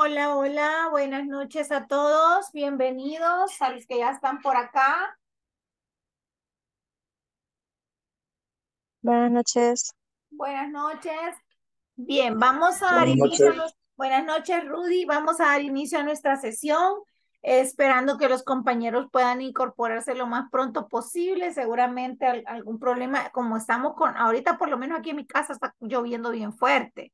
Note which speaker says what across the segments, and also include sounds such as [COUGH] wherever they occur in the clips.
Speaker 1: Hola, hola, buenas noches a todos, bienvenidos a los que ya están por acá.
Speaker 2: Buenas noches.
Speaker 1: Buenas noches. Bien, vamos a dar inicio. Buenas noches, Rudy. Vamos a dar inicio a nuestra sesión, esperando que los compañeros puedan incorporarse lo más pronto posible. Seguramente algún problema, como estamos con ahorita, por lo menos aquí en mi casa está lloviendo bien fuerte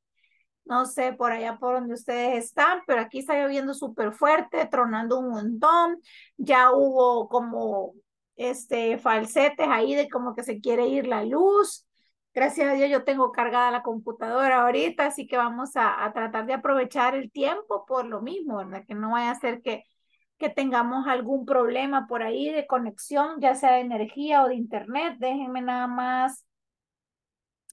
Speaker 1: no sé, por allá por donde ustedes están, pero aquí está lloviendo súper fuerte, tronando un montón, ya hubo como este falsetes ahí de como que se quiere ir la luz. Gracias a Dios yo tengo cargada la computadora ahorita, así que vamos a, tratar de aprovechar el tiempo por lo mismo, ¿verdad? Que no vaya a ser que, que tengamos algún problema por ahí de conexión, ya sea de energía o de internet. Déjenme nada más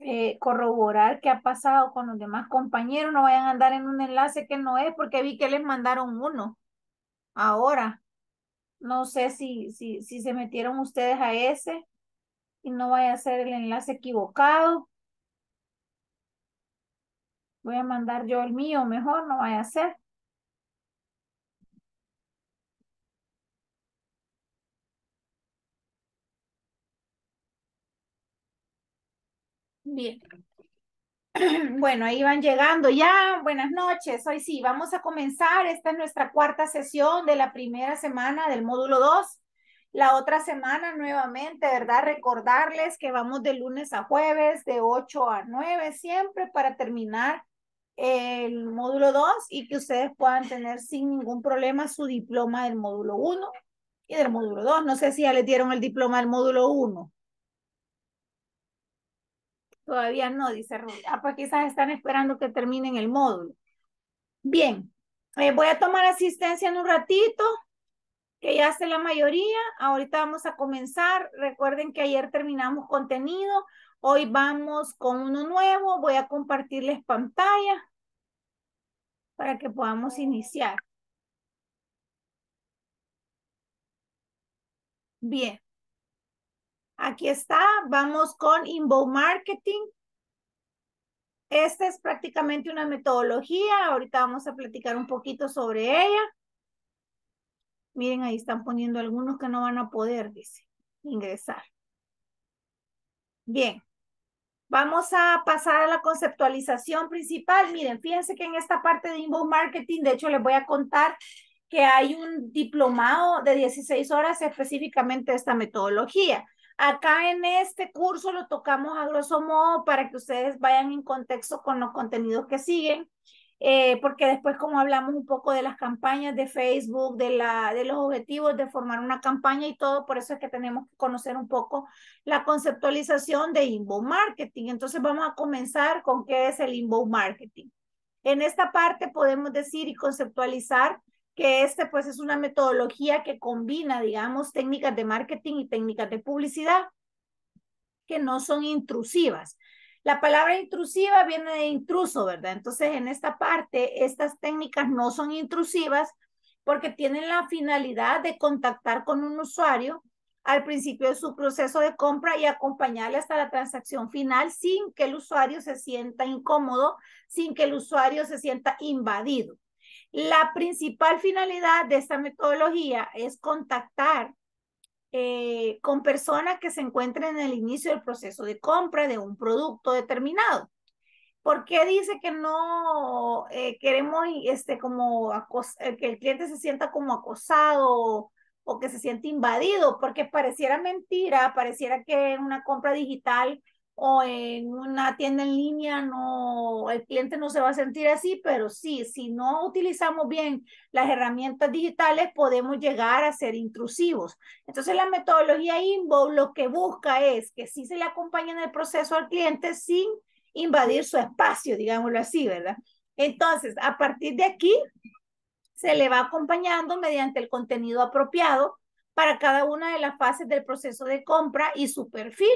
Speaker 1: eh, corroborar qué ha pasado con los demás compañeros, no vayan a andar en un enlace que no es, porque vi que les mandaron uno. Ahora, no sé si, si, si se metieron ustedes a ese y no vaya a ser el enlace equivocado. Voy a mandar yo el mío, mejor no vaya a ser. Bien. [CLEARS THROAT] Bueno, ahí van llegando ya. Buenas noches. Hoy sí, vamos a comenzar. Esta es nuestra cuarta sesión de la primera semana del módulo 2. La otra semana nuevamente, ¿verdad? Recordarles que vamos de lunes a jueves, de 8 a 9 siempre para terminar el módulo 2 y que ustedes puedan tener sin ningún problema su diploma del módulo 1 y del módulo 2. No sé si ya les dieron el diploma del módulo 1. Todavía no, dice Rubí. Ah, pues quizás están esperando que terminen el módulo. Bien, eh, voy a tomar asistencia en un ratito, que ya hace la mayoría. Ahorita vamos a comenzar. Recuerden que ayer terminamos contenido. Hoy vamos con uno nuevo. Voy a compartirles pantalla para que podamos iniciar. Bien. Aquí está, vamos con inbound marketing. Esta es prácticamente una metodología, ahorita vamos a platicar un poquito sobre ella. Miren, ahí están poniendo algunos que no van a poder, ingresar. Bien, vamos a pasar a la conceptualización principal. Miren, fíjense que en esta parte de inbound marketing, de hecho les voy a contar que hay un diplomado de 16 horas específicamente esta metodología. Acá en este curso lo tocamos a grosso modo para que ustedes vayan en contexto con los contenidos que siguen, eh, porque después como hablamos un poco de las campañas de Facebook, de, la, de los objetivos de formar una campaña y todo, por eso es que tenemos que conocer un poco la conceptualización de inbound marketing. Entonces vamos a comenzar con qué es el inbound marketing. En esta parte podemos decir y conceptualizar que este pues es una metodología que combina, digamos, técnicas de marketing y técnicas de publicidad que no son intrusivas. La palabra intrusiva viene de intruso, ¿verdad? Entonces, en esta parte, estas técnicas no son intrusivas porque tienen la finalidad de contactar con un usuario al principio de su proceso de compra y acompañarle hasta la transacción final sin que el usuario se sienta incómodo, sin que el usuario se sienta invadido. La principal finalidad de esta metodología es contactar eh, con personas que se encuentren en el inicio del proceso de compra de un producto determinado. ¿Por qué dice que no eh, queremos este, como eh, que el cliente se sienta como acosado o que se siente invadido? Porque pareciera mentira, pareciera que en una compra digital o en una tienda en línea, no, el cliente no se va a sentir así, pero sí, si no utilizamos bien las herramientas digitales, podemos llegar a ser intrusivos. Entonces, la metodología INVO lo que busca es que sí se le acompañe en el proceso al cliente sin invadir su espacio, digámoslo así, ¿verdad? Entonces, a partir de aquí, se le va acompañando mediante el contenido apropiado para cada una de las fases del proceso de compra y su perfil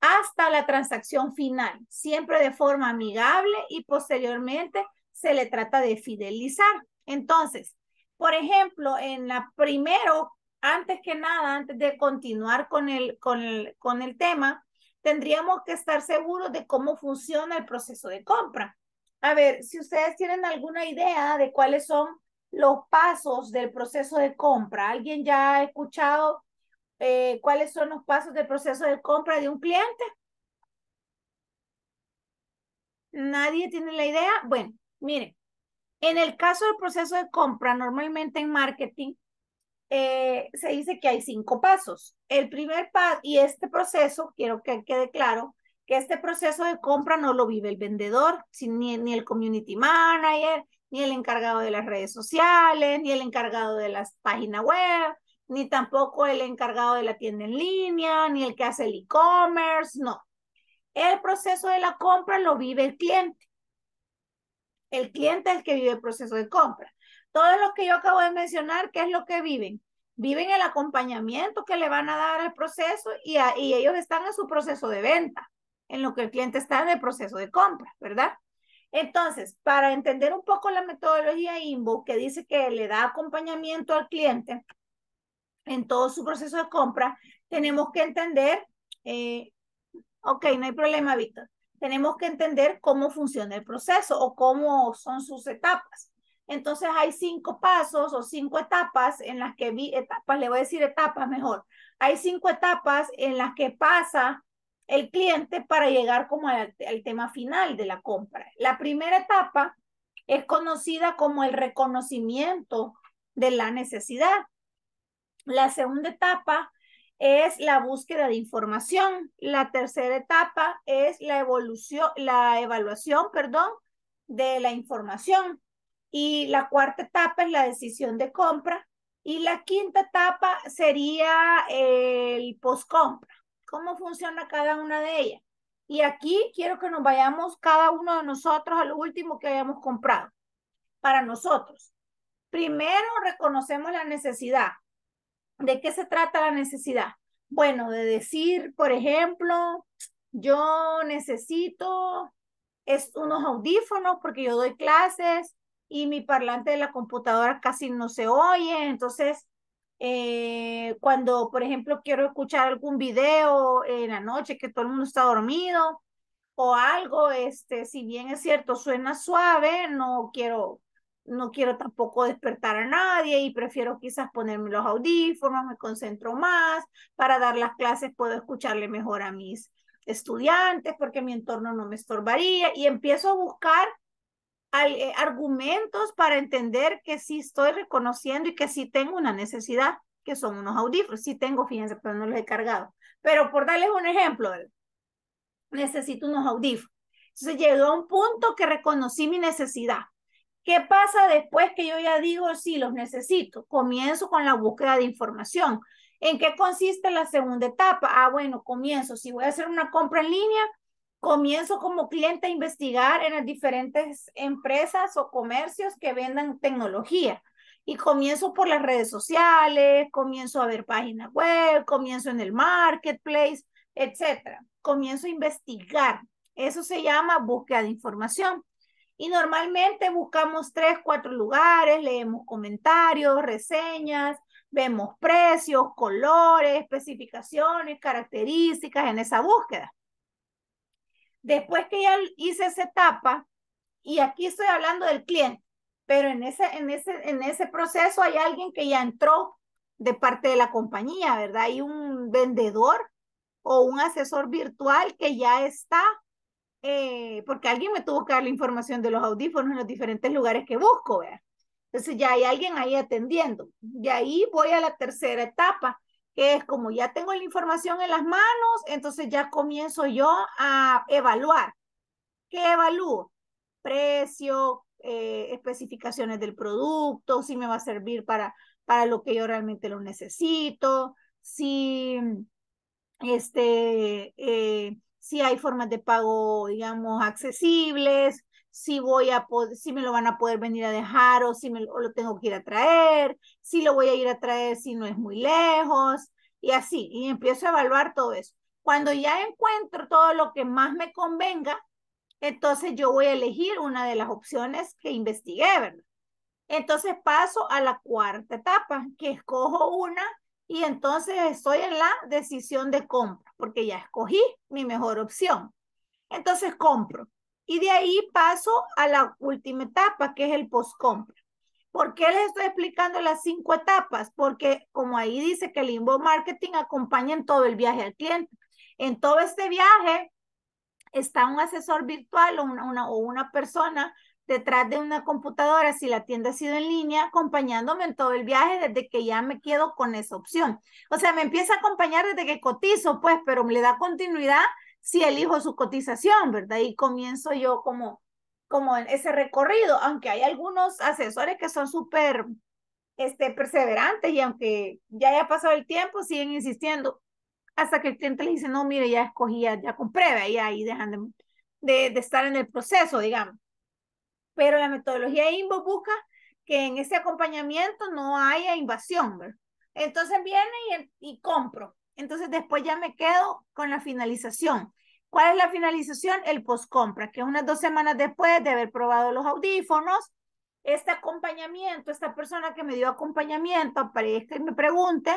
Speaker 1: hasta la transacción final, siempre de forma amigable y posteriormente se le trata de fidelizar. Entonces, por ejemplo, en la primero, antes que nada, antes de continuar con el, con con el tema, tendríamos que estar seguros de cómo funciona el proceso de compra. A ver, si ustedes tienen alguna idea de cuáles son los pasos del proceso de compra, ¿alguien ya ha escuchado eh, cuáles son los pasos del proceso de compra de un cliente. ¿Nadie tiene la idea? Bueno, miren, en el caso del proceso de compra, normalmente en marketing, eh, se dice que hay cinco pasos. El primer paso, y este proceso, quiero que quede claro, que este proceso de compra no lo vive el vendedor, ni, ni el community manager, ni el encargado de las redes sociales, ni el encargado de las páginas web, ni tampoco el encargado de la tienda en línea, ni el que hace el e-commerce, no. El proceso de la compra lo vive el cliente. El cliente es el que vive el proceso de compra. Todo lo que yo acabo de mencionar, ¿qué es lo que viven? Viven el acompañamiento que le van a dar al proceso y, y ellos están en su proceso de venta, en lo que el cliente está en el proceso de compra, ¿verdad? Entonces, para entender un poco la metodología INVO, que dice que le da acompañamiento al cliente, en todo su proceso de compra, tenemos que entender, eh, ok, no hay problema, Víctor, tenemos que entender cómo funciona el proceso o cómo son sus etapas. Entonces hay cinco pasos o cinco etapas en las que vi, etapas, le voy a decir etapas mejor, hay cinco etapas en las que pasa el cliente para llegar como al tema final de la compra. La primera etapa es conocida como el reconocimiento de la necesidad. La segunda etapa es la búsqueda de información. La tercera etapa es la evolución, la evaluación, perdón, de la información. Y la cuarta etapa es la decisión de compra. Y la quinta etapa sería el postcompra. ¿Cómo funciona cada una de ellas? Y aquí quiero que nos vayamos cada uno de nosotros a lo último que hayamos comprado para nosotros. Primero reconocemos la necesidad. ¿De qué se trata la necesidad? Bueno, de decir, por ejemplo, yo necesito es unos audífonos porque yo doy clases y mi parlante de la computadora casi no se oye. Entonces, eh, cuando, por ejemplo, quiero escuchar algún video en la noche que todo el mundo está dormido o algo, este, si bien es cierto, suena suave, no quiero no quiero tampoco despertar a nadie y prefiero quizás ponerme los audífonos, me concentro más, para dar las clases puedo escucharle mejor a mis estudiantes porque mi entorno no me estorbaría y empiezo a buscar eh, argumentos para entender que sí estoy reconociendo y que sí tengo una necesidad, que son unos audífonos, sí tengo, fíjense, pero no los he cargado. Pero por darles un ejemplo, necesito unos audífonos. Entonces llegó a un punto que reconocí mi necesidad ¿Qué pasa después que yo ya digo, sí, los necesito? Comienzo con la búsqueda de información. ¿En qué consiste la segunda etapa? Ah, bueno, comienzo. Si voy a hacer una compra en línea, comienzo como cliente a investigar en las diferentes empresas o comercios que vendan tecnología. Y comienzo por las redes sociales, comienzo a ver páginas web, comienzo en el marketplace, etcétera. Comienzo a investigar. Eso se llama búsqueda de información. Y normalmente buscamos tres, cuatro lugares, leemos comentarios, reseñas, vemos precios, colores, especificaciones, características en esa búsqueda. Después que ya hice esa etapa, y aquí estoy hablando del cliente, pero en ese, en ese, en ese proceso hay alguien que ya entró de parte de la compañía, ¿verdad? Hay un vendedor o un asesor virtual que ya está eh, porque alguien me tuvo que dar la información de los audífonos en los diferentes lugares que busco, ¿verdad? Entonces ya hay alguien ahí atendiendo. Y ahí voy a la tercera etapa, que es como ya tengo la información en las manos, entonces ya comienzo yo a evaluar. ¿Qué evalúo? Precio, eh, especificaciones del producto, si me va a servir para, para lo que yo realmente lo necesito, si este... Eh, si hay formas de pago, digamos, accesibles, si voy a si me lo van a poder venir a dejar o si lo tengo que ir a traer, si lo voy a ir a traer si no es muy lejos y así y empiezo a evaluar todo eso. Cuando ya encuentro todo lo que más me convenga, entonces yo voy a elegir una de las opciones que investigué, ¿verdad? Entonces paso a la cuarta etapa, que escojo una y entonces estoy en la decisión de compra, porque ya escogí mi mejor opción. Entonces compro. Y de ahí paso a la última etapa, que es el post-compra. ¿Por qué les estoy explicando las cinco etapas? Porque como ahí dice que el inbound marketing acompaña en todo el viaje al cliente. En todo este viaje está un asesor virtual o una, o una persona detrás de una computadora si la tienda ha sido en línea, acompañándome en todo el viaje desde que ya me quedo con esa opción. O sea, me empieza a acompañar desde que cotizo, pues, pero me le da continuidad si elijo su cotización, ¿verdad? Y comienzo yo como, como en ese recorrido, aunque hay algunos asesores que son súper este, perseverantes y aunque ya haya pasado el tiempo, siguen insistiendo hasta que el cliente le dice, no, mire, ya escogí, ya compré, y ahí dejan de estar en el proceso, digamos pero la metodología INVO busca que en ese acompañamiento no haya invasión. ¿ver? Entonces viene y, compro. Entonces después ya me quedo con la finalización. ¿Cuál es la finalización? El post-compra, que es unas dos semanas después de haber probado los audífonos, este acompañamiento, esta persona que me dio acompañamiento aparezca y me pregunte,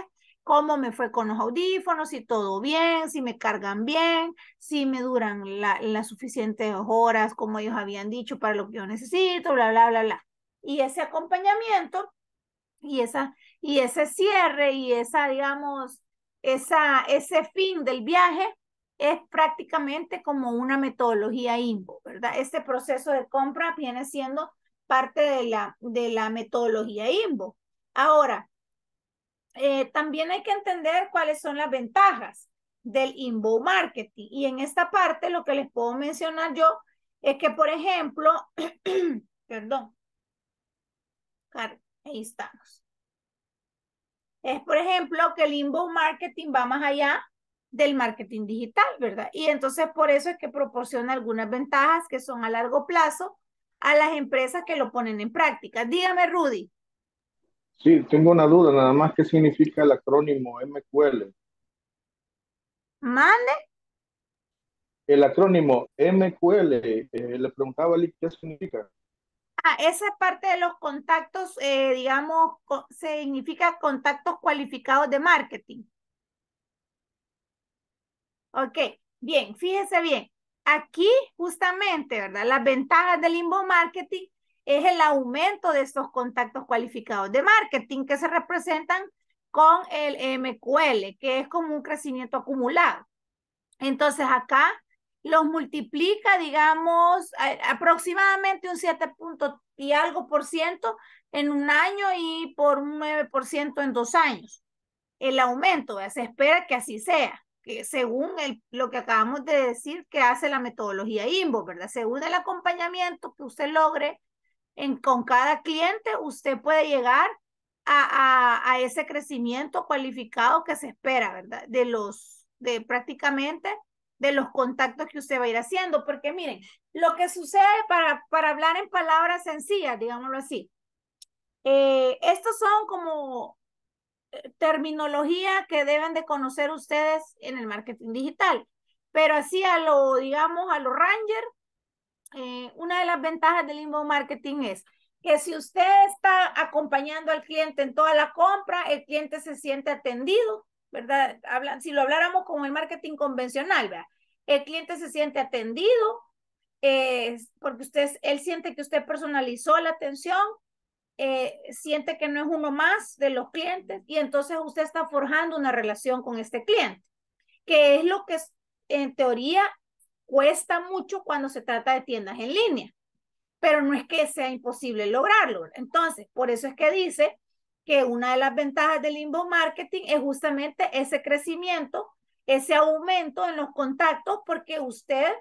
Speaker 1: cómo me fue con los audífonos, si todo bien, si me cargan bien, si me duran la, las suficientes horas como ellos habían dicho para lo que yo necesito, bla, bla, bla, bla. Y ese acompañamiento y, esa, y ese cierre y esa, digamos, esa, ese fin del viaje es prácticamente como una metodología INVO, ¿verdad? Este proceso de compra viene siendo parte de la, de la metodología INVO. Ahora, eh, también hay que entender cuáles son las ventajas del inbound marketing. Y en esta parte lo que les puedo mencionar yo es que, por ejemplo, [CLEARS THROAT] perdón, ahí estamos. Es, por ejemplo, que el inbound marketing va más allá del marketing digital, ¿verdad? Y entonces por eso es que proporciona algunas ventajas que son a largo plazo a las empresas que lo ponen en práctica. Dígame, Rudy,
Speaker 2: Sí, tengo una duda, nada más,
Speaker 1: ¿qué significa el acrónimo MQL? ¿Mande? El acrónimo MQL, eh, le preguntaba a Lick qué significa. Ah, esa es parte de los contactos, eh, digamos, significa contactos cualificados de marketing. Ok, bien, fíjese bien. Aquí justamente, ¿verdad? Las ventajas del inbound marketing es el aumento de estos contactos cualificados de marketing que se representan con el MQL, que es como un crecimiento acumulado. Entonces acá los multiplica, digamos, aproximadamente un 7 punto y algo por ciento en un año y por un 9 por ciento en dos años. El aumento, se espera que así sea, que según lo que acabamos de decir que hace la metodología IMBO, ¿verdad? Según el acompañamiento que usted logre en, con cada cliente, usted puede llegar a, a, ese crecimiento cualificado que se espera, ¿verdad? De los, de prácticamente de los contactos que usted va a ir haciendo, porque miren, lo que sucede para, para hablar en palabras sencillas, digámoslo así, eh, estos son como eh, terminología que deben de conocer ustedes en el marketing digital, pero así a lo, digamos, a los rangers, eh, una de las ventajas del inbound marketing es que si usted está acompañando al cliente en toda la compra, el cliente se siente atendido, ¿verdad? si lo habláramos con el marketing convencional, ¿verdad? El cliente se siente atendido, eh, porque usted, él siente que usted personalizó la atención, eh, siente que no es uno más de los clientes y entonces usted está forjando una relación con este cliente, que es lo que en teoría Cuesta mucho cuando se trata de tiendas en línea, pero no es que sea imposible lograrlo. Entonces, por eso es que dice que una de las ventajas del limbo marketing es justamente ese crecimiento, ese aumento en los contactos, porque usted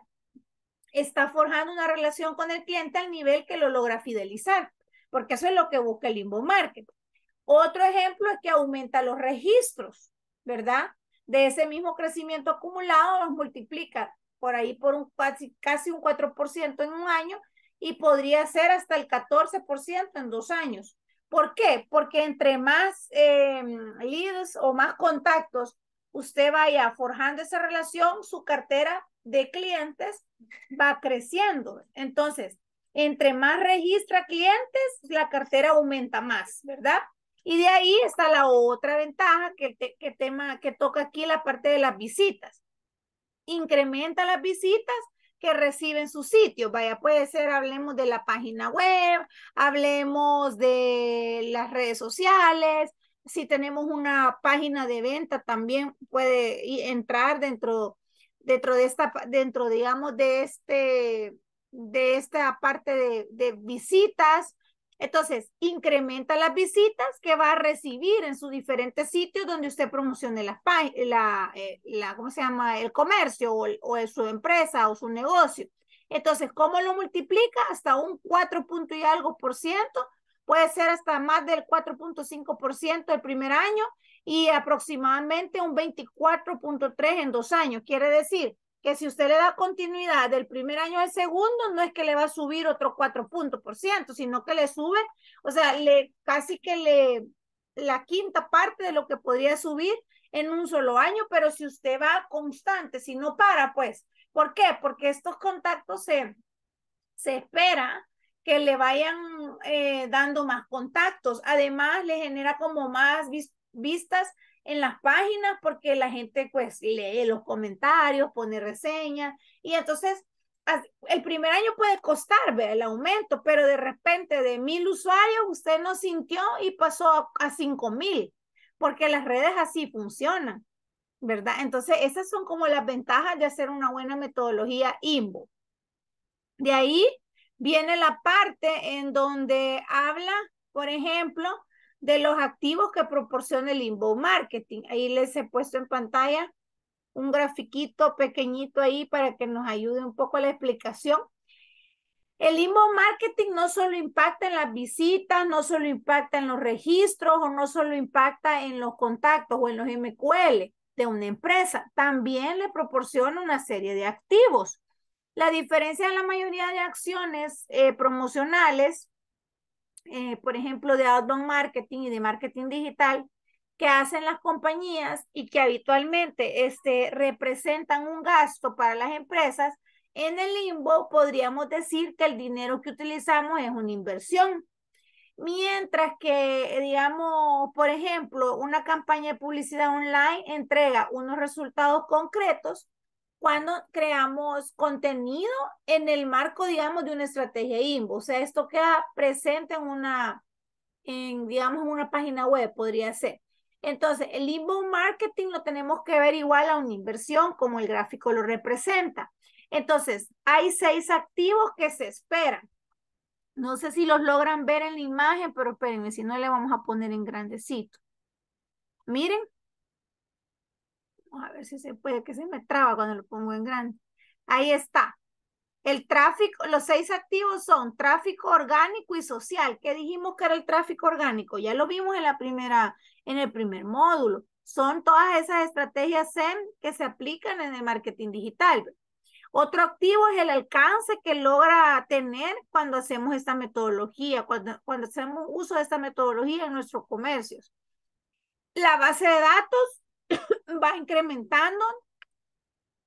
Speaker 1: está forjando una relación con el cliente al nivel que lo logra fidelizar, porque eso es lo que busca el limbo marketing. Otro ejemplo es que aumenta los registros, ¿verdad? De ese mismo crecimiento acumulado los multiplica por ahí por un casi un 4% en un año y podría ser hasta el 14% en dos años. ¿Por qué? Porque entre más em, leads o más contactos usted vaya forjando esa relación, su cartera de clientes va creciendo. Entonces, entre más registra clientes, la cartera aumenta más, ¿verdad? Y de ahí está la otra ventaja que, tema, que toca aquí la parte de las visitas incrementa las visitas que reciben su sitio, Vaya, puede ser, hablemos de la página web, hablemos de las redes sociales, si tenemos una página de venta también puede entrar dentro dentro de esta dentro digamos de este de esta parte de, de visitas entonces, incrementa las visitas que va a recibir en sus diferentes sitios donde usted promocione eh, la, ¿cómo se llama? El comercio o, su empresa o su negocio. Entonces, ¿cómo lo multiplica? Hasta un 4 y algo por ciento, puede ser hasta más del 4.5 por ciento el primer año y aproximadamente un 24.3 en dos años. Quiere decir que si usted le da continuidad del primer año al segundo, no es que le va a subir otro 4 puntos sino que le sube, o sea, le casi que le la quinta parte de lo que podría subir en un solo año, pero si usted va constante, si no para, pues, ¿por qué? Porque estos contactos se, se espera que le vayan eh, dando más contactos, además le genera como más vistas en las páginas porque la gente pues lee los comentarios, pone reseñas y entonces el primer año puede costar ver el aumento, pero de repente de mil usuarios usted no sintió y pasó a, cinco mil, porque las redes así funcionan, ¿verdad? Entonces esas son como las ventajas de hacer una buena metodología INBO. De ahí viene la parte en donde habla, por ejemplo, de los activos que proporciona el Inbound Marketing. Ahí les he puesto en pantalla un grafiquito pequeñito ahí para que nos ayude un poco la explicación. El Inbound Marketing no solo impacta en las visitas, no solo impacta en los registros o no solo impacta en los contactos o en los MQL de una empresa, también le proporciona una serie de activos. La diferencia de la mayoría de acciones eh, promocionales eh, por ejemplo, de outbound marketing y de marketing digital que hacen las compañías y que habitualmente este, representan un gasto para las empresas, en el limbo podríamos decir que el dinero que utilizamos es una inversión. Mientras que, digamos, por ejemplo, una campaña de publicidad online entrega unos resultados concretos cuando creamos contenido en el marco, digamos, de una estrategia INBO. O sea, esto queda presente en una, en, digamos, una página web, podría ser. Entonces, el INBO marketing lo tenemos que ver igual a una inversión, como el gráfico lo representa. Entonces, hay seis activos que se esperan. No sé si los logran ver en la imagen, pero espérenme, si no le vamos a poner en grandecito. Miren, a ver si se puede, que se me traba cuando lo pongo en grande. Ahí está. El tráfico, los seis activos son tráfico orgánico y social. ¿Qué dijimos que era el tráfico orgánico? Ya lo vimos en la primera, en el primer módulo. Son todas esas estrategias SEM que se aplican en el marketing digital. Otro activo es el alcance que logra tener cuando hacemos esta metodología, cuando, cuando hacemos uso de esta metodología en nuestros comercios. La base de datos [COUGHS] va incrementando.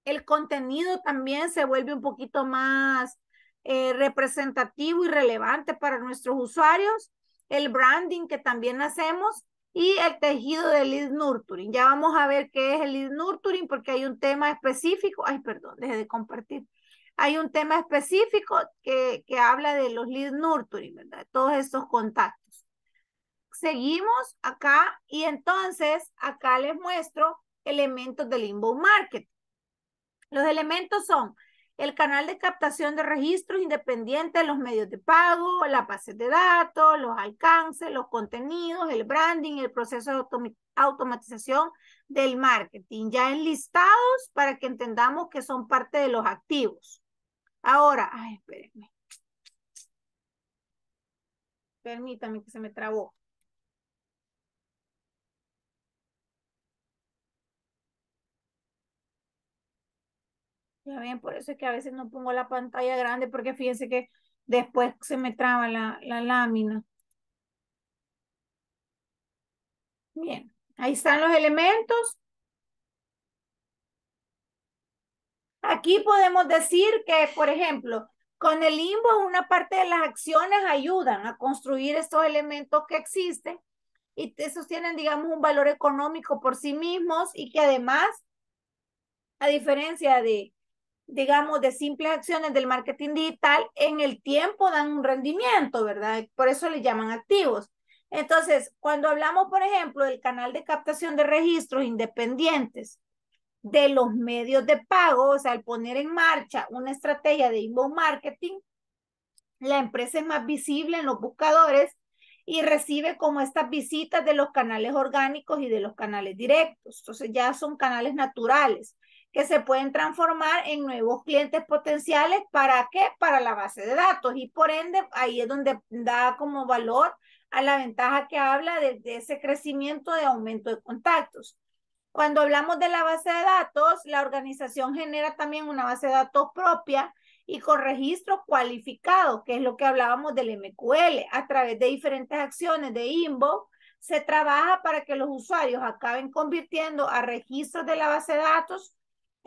Speaker 1: El contenido también se vuelve un poquito más eh, representativo y relevante para nuestros usuarios. El branding que también hacemos y el tejido del lead nurturing. Ya vamos a ver qué es el lead nurturing porque hay un tema específico. Ay, perdón, deje de compartir. Hay un tema específico que, que habla de los lead nurturing, ¿verdad? Todos estos contactos. Seguimos acá y entonces acá les muestro elementos del inbound marketing. Los elementos son el canal de captación de registros independiente de los medios de pago, la base de datos, los alcances, los contenidos, el branding, el proceso de automatización del marketing, ya enlistados para que entendamos que son parte de los activos. Ahora, ay, espérenme. Permítame que se me trabó. Ya ven, por eso es que a veces no pongo la pantalla grande porque fíjense que después se me traba la, la lámina. Bien, ahí están los elementos. Aquí podemos decir que, por ejemplo, con el limbo una parte de las acciones ayudan a construir estos elementos que existen y esos tienen, digamos, un valor económico por sí mismos y que además, a diferencia de digamos, de simples acciones del marketing digital en el tiempo dan un rendimiento, ¿verdad? Por eso le llaman activos. Entonces, cuando hablamos, por ejemplo, del canal de captación de registros independientes, de los medios de pago, o sea, al poner en marcha una estrategia de inbound marketing, la empresa es más visible en los buscadores y recibe como estas visitas de los canales orgánicos y de los canales directos. Entonces ya son canales naturales que se pueden transformar en nuevos clientes potenciales. ¿Para qué? Para la base de datos. Y por ende, ahí es donde da como valor a la ventaja que habla de, ese crecimiento de aumento de contactos. Cuando hablamos de la base de datos, la organización genera también una base de datos propia y con registro cualificado, que es lo que hablábamos del MQL. A través de diferentes acciones de Inbox, se trabaja para que los usuarios acaben convirtiendo a registros de la base de datos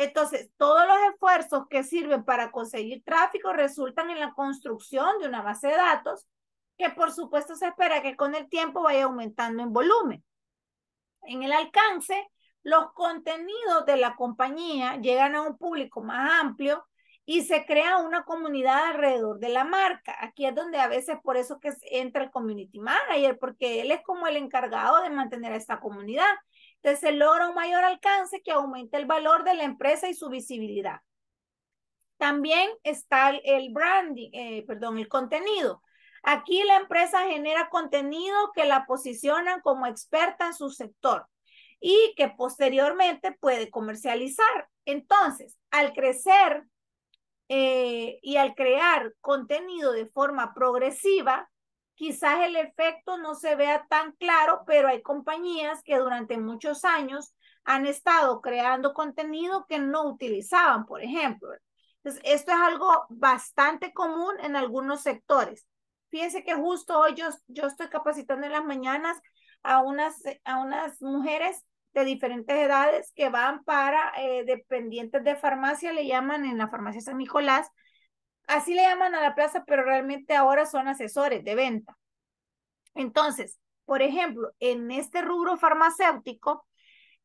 Speaker 1: entonces, todos los esfuerzos que sirven para conseguir tráfico resultan en la construcción de una base de datos que por supuesto se espera que con el tiempo vaya aumentando en volumen. En el alcance, los contenidos de la compañía llegan a un público más amplio y se crea una comunidad alrededor de la marca. Aquí es donde a veces por eso que entra el community manager, porque él es como el encargado de mantener a esta comunidad entonces se logra un mayor alcance que aumente el valor de la empresa y su visibilidad. También está el branding, eh, perdón, el contenido. Aquí la empresa genera contenido que la posicionan como experta en su sector y que posteriormente puede comercializar. Entonces, al crecer eh, y al crear contenido de forma progresiva, Quizás el efecto no se vea tan claro, pero hay compañías que durante muchos años han estado creando contenido que no utilizaban, por ejemplo. Entonces, esto es algo bastante común en algunos sectores. Fíjense que justo hoy yo, estoy capacitando en las mañanas a unas, a unas mujeres de diferentes edades que van para eh, dependientes de farmacia, le llaman en la farmacia San Nicolás, Así le llaman a la plaza, pero realmente ahora son asesores de venta. Entonces, por ejemplo, en este rubro farmacéutico,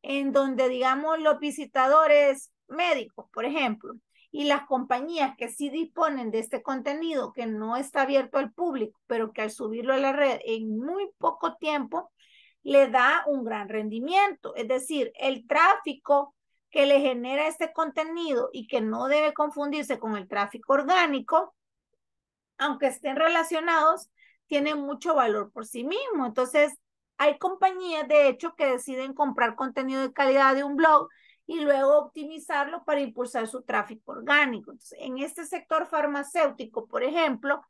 Speaker 1: en donde digamos los visitadores médicos, por ejemplo, y las compañías que sí disponen de este contenido que no está abierto al público, pero que al subirlo a la red en muy poco tiempo le da un gran rendimiento. Es decir, el tráfico que le genera este contenido y que no debe confundirse con el tráfico orgánico, aunque estén relacionados, tienen mucho valor por sí mismo. Entonces, hay compañías, de hecho, que deciden comprar contenido de calidad de un blog y luego optimizarlo para impulsar su tráfico orgánico. Entonces, en este sector farmacéutico, por ejemplo,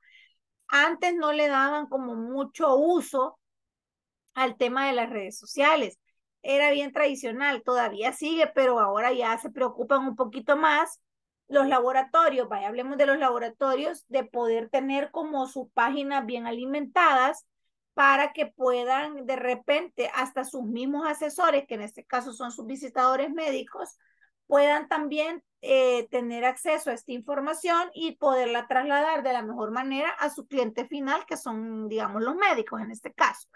Speaker 1: antes no le daban como mucho uso al tema de las redes sociales era bien tradicional, todavía sigue, pero ahora ya se preocupan un poquito más los laboratorios, vaya, hablemos de los laboratorios, de poder tener como sus páginas bien alimentadas para que puedan de repente hasta sus mismos asesores, que en este caso son sus visitadores médicos, puedan también eh, tener acceso a esta información y poderla trasladar de la mejor manera a su cliente final, que son, digamos, los médicos en este caso.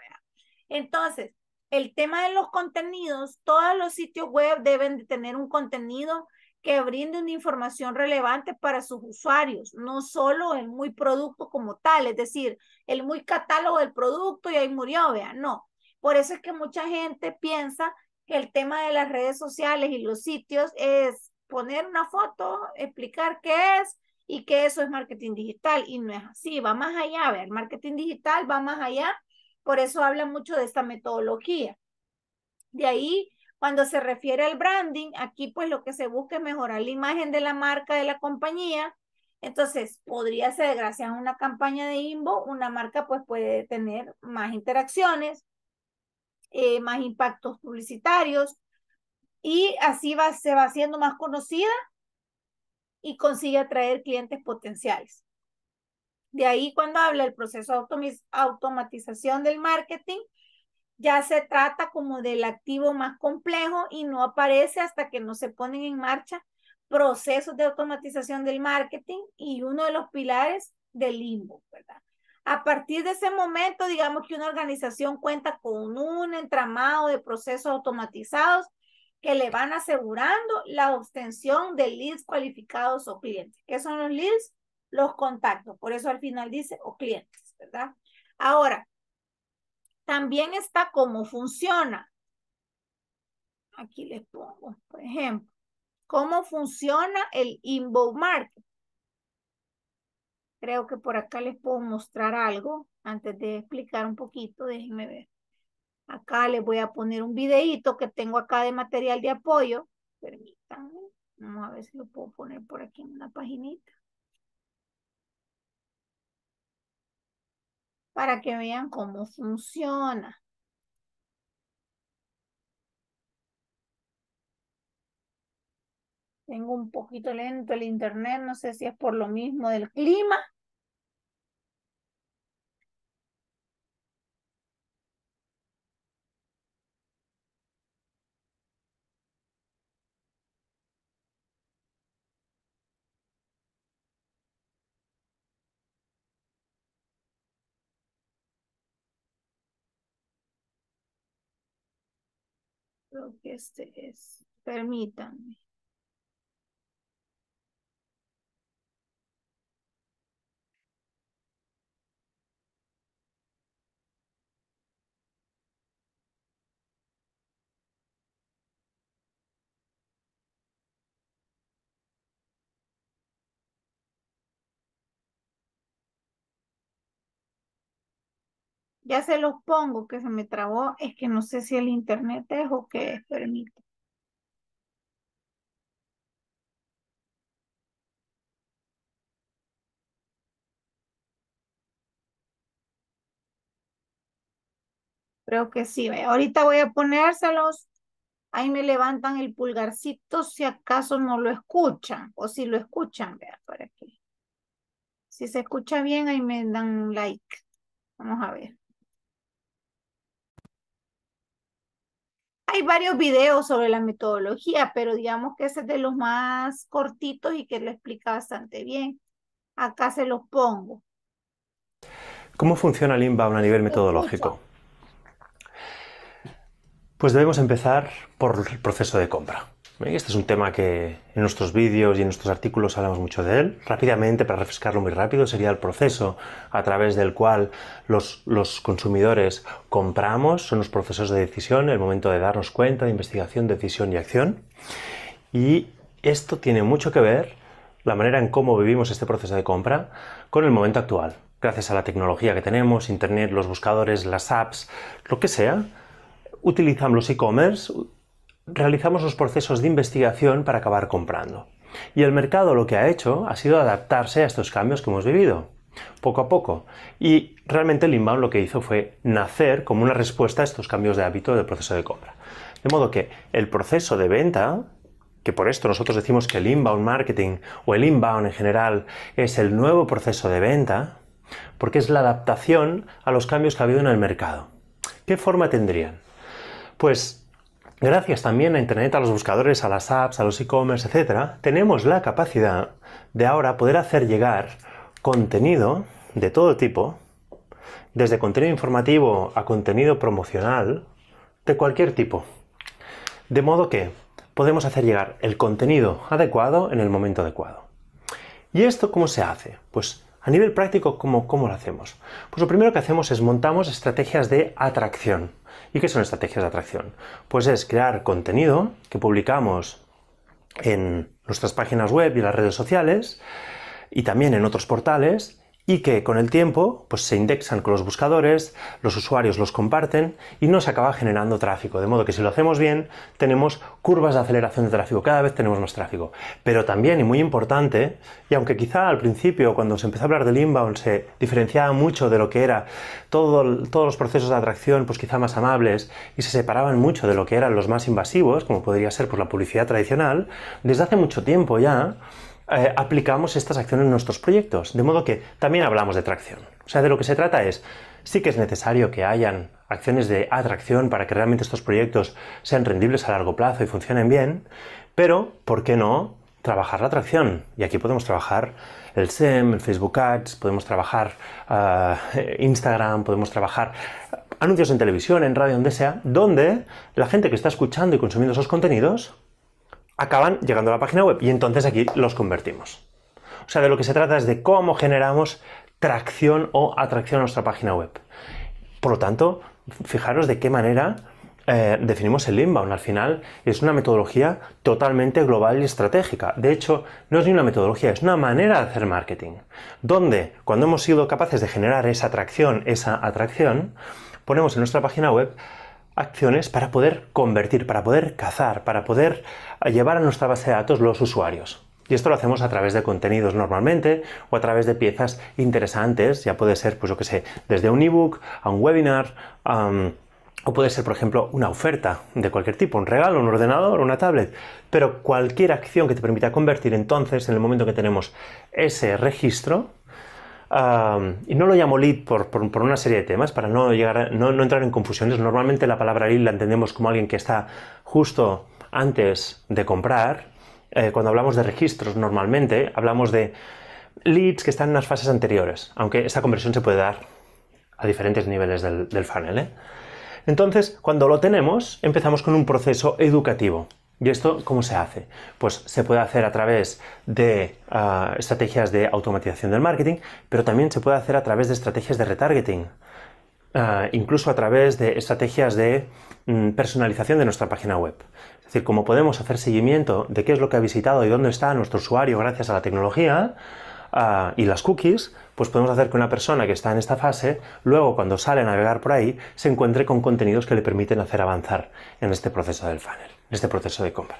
Speaker 1: Entonces, el tema de los contenidos, todos los sitios web deben de tener un contenido que brinde una información relevante para sus usuarios, no solo el muy producto como tal, es decir, el muy catálogo del producto y ahí murió, vean, no. Por eso es que mucha gente piensa que el tema de las redes sociales y los sitios es poner una foto, explicar qué es y que eso es marketing digital y no es así, va más allá, vean, marketing digital va más allá por eso habla mucho de esta metodología. De ahí, cuando se refiere al branding, aquí pues lo que se busca es mejorar la imagen de la marca, de la compañía. Entonces, podría ser, gracias a una campaña de Invo, una marca pues puede tener más interacciones, eh, más impactos publicitarios y así va, se va haciendo más conocida y consigue atraer clientes potenciales. De ahí cuando habla el proceso de automatización del marketing, ya se trata como del activo más complejo y no aparece hasta que no se ponen en marcha procesos de automatización del marketing y uno de los pilares del limbo, ¿verdad? A partir de ese momento, digamos que una organización cuenta con un entramado de procesos automatizados que le van asegurando la obtención de leads cualificados o clientes. ¿Qué son los leads? los contactos. Por eso al final dice o clientes, ¿verdad? Ahora, también está cómo funciona. Aquí les pongo, por ejemplo, cómo funciona el inbound marketing. Creo que por acá les puedo mostrar algo antes de explicar un poquito, déjenme ver. Acá les voy a poner un videito que tengo acá de material de apoyo. Permítanme. Vamos a ver si lo puedo poner por aquí en una paginita. para que vean cómo funciona. Tengo un poquito lento el internet, no sé si es por lo mismo del clima.
Speaker 2: que este es.
Speaker 1: Permítanme. Ya se los pongo que se me trabó. Es que no sé si el internet es o qué. permite. Creo que sí. ¿ve? Ahorita voy a ponérselos. Ahí me levantan el pulgarcito si acaso no lo escuchan. O si lo escuchan, vean por aquí. Si se escucha bien, ahí me dan un like. Vamos a ver. Hay varios videos sobre la metodología, pero digamos que ese es de los más cortitos y que lo explica bastante bien. Acá se los pongo.
Speaker 2: ¿Cómo funciona el a a nivel metodológico? Pues debemos empezar por el proceso de compra. Este es un tema que en nuestros vídeos y en nuestros artículos hablamos mucho de él. Rápidamente, para refrescarlo muy rápido, sería el proceso a través del cual los, los consumidores compramos, son los procesos de decisión, el momento de darnos cuenta, de investigación, decisión y acción. Y esto tiene mucho que ver, la manera en cómo vivimos este proceso de compra, con el momento actual. Gracias a la tecnología que tenemos, Internet, los buscadores, las apps, lo que sea, utilizamos los e-commerce, realizamos los procesos de investigación para acabar comprando. Y el mercado lo que ha hecho ha sido adaptarse a estos cambios que hemos vivido, poco a poco. Y realmente el inbound lo que hizo fue nacer como una respuesta a estos cambios de hábito del proceso de compra. De modo que el proceso de venta, que por esto nosotros decimos que el inbound marketing o el inbound en general es el nuevo proceso de venta, porque es la adaptación a los cambios que ha habido en el mercado. ¿Qué forma tendrían? Pues Gracias también a Internet, a los buscadores, a las apps, a los e-commerce, etc., tenemos la capacidad de ahora poder hacer llegar contenido de todo tipo, desde contenido informativo a contenido promocional, de cualquier tipo. De modo que podemos hacer llegar el contenido adecuado en el momento adecuado. ¿Y esto cómo se hace? Pues a nivel práctico, ¿cómo, cómo lo hacemos? Pues lo primero que hacemos es montamos estrategias de atracción. ¿Y qué son estrategias de atracción? Pues es crear contenido que publicamos en nuestras páginas web y las redes sociales y también en otros portales y que con el tiempo pues, se indexan con los buscadores, los usuarios los comparten y nos acaba generando tráfico. De modo que si lo hacemos bien, tenemos curvas de aceleración de tráfico, cada vez tenemos más tráfico. Pero también, y muy importante, y aunque quizá al principio cuando se empezó a hablar del inbound se diferenciaba mucho de lo que era todos los procesos de atracción, pues quizá más amables, y se separaban mucho de lo que eran los más invasivos, como podría ser pues, la publicidad tradicional, desde hace mucho tiempo ya, eh, aplicamos estas acciones en nuestros proyectos. De modo que también hablamos de tracción. O sea, de lo que se trata es, sí que es necesario que hayan acciones de atracción para que realmente estos proyectos sean rendibles a largo plazo y funcionen bien, pero, ¿por qué no? Trabajar la atracción. Y aquí podemos trabajar el SEM, el Facebook Ads, podemos trabajar eh, Instagram, podemos trabajar anuncios en televisión, en radio, donde sea, donde la gente que está escuchando y consumiendo esos contenidos acaban llegando a la página web y entonces aquí los convertimos. O sea, de lo que se trata es de cómo generamos tracción o atracción a nuestra página web. Por lo tanto, fijaros de qué manera eh, definimos el inbound. Al final es una metodología totalmente global y estratégica. De hecho, no es ni una metodología, es una manera de hacer marketing. Donde, cuando hemos sido capaces de generar esa atracción, esa atracción, ponemos en nuestra página web acciones para poder convertir, para poder cazar, para poder eh, llevar a nuestra base de datos los usuarios. Y esto lo hacemos a través de contenidos normalmente o a través de piezas interesantes, ya puede ser, pues yo que sé, desde un ebook a un webinar, o puede ser, por ejemplo, una oferta de cualquier tipo, un regalo, un ordenador, una tablet. Pero cualquier acción que te permita convertir, entonces, en el momento que tenemos ese registro, y no lo llamo lead por, una serie de temas, para no, no, entrar en confusiones. Normalmente la palabra lead la entendemos como alguien que está justo antes de comprar. Eh, cuando hablamos de registros, normalmente hablamos de leads que están en las fases anteriores, aunque esta conversión se puede dar a diferentes niveles del, funnel. ¿eh? Entonces, cuando lo tenemos, empezamos con un proceso educativo. ¿Y esto cómo se hace? Pues se puede hacer a través de ah, estrategias de automatización del marketing, pero también se puede hacer a través de estrategias de retargeting, ah, incluso a través de estrategias de mm, personalización de nuestra página web. Es decir, como podemos hacer seguimiento de qué es lo que ha visitado y dónde está nuestro usuario gracias a la tecnología, ah, y las cookies, pues podemos hacer que una persona que está en esta fase, luego cuando sale a navegar por ahí, se encuentre con contenidos que le permiten hacer avanzar en este proceso del funnel este proceso de compra.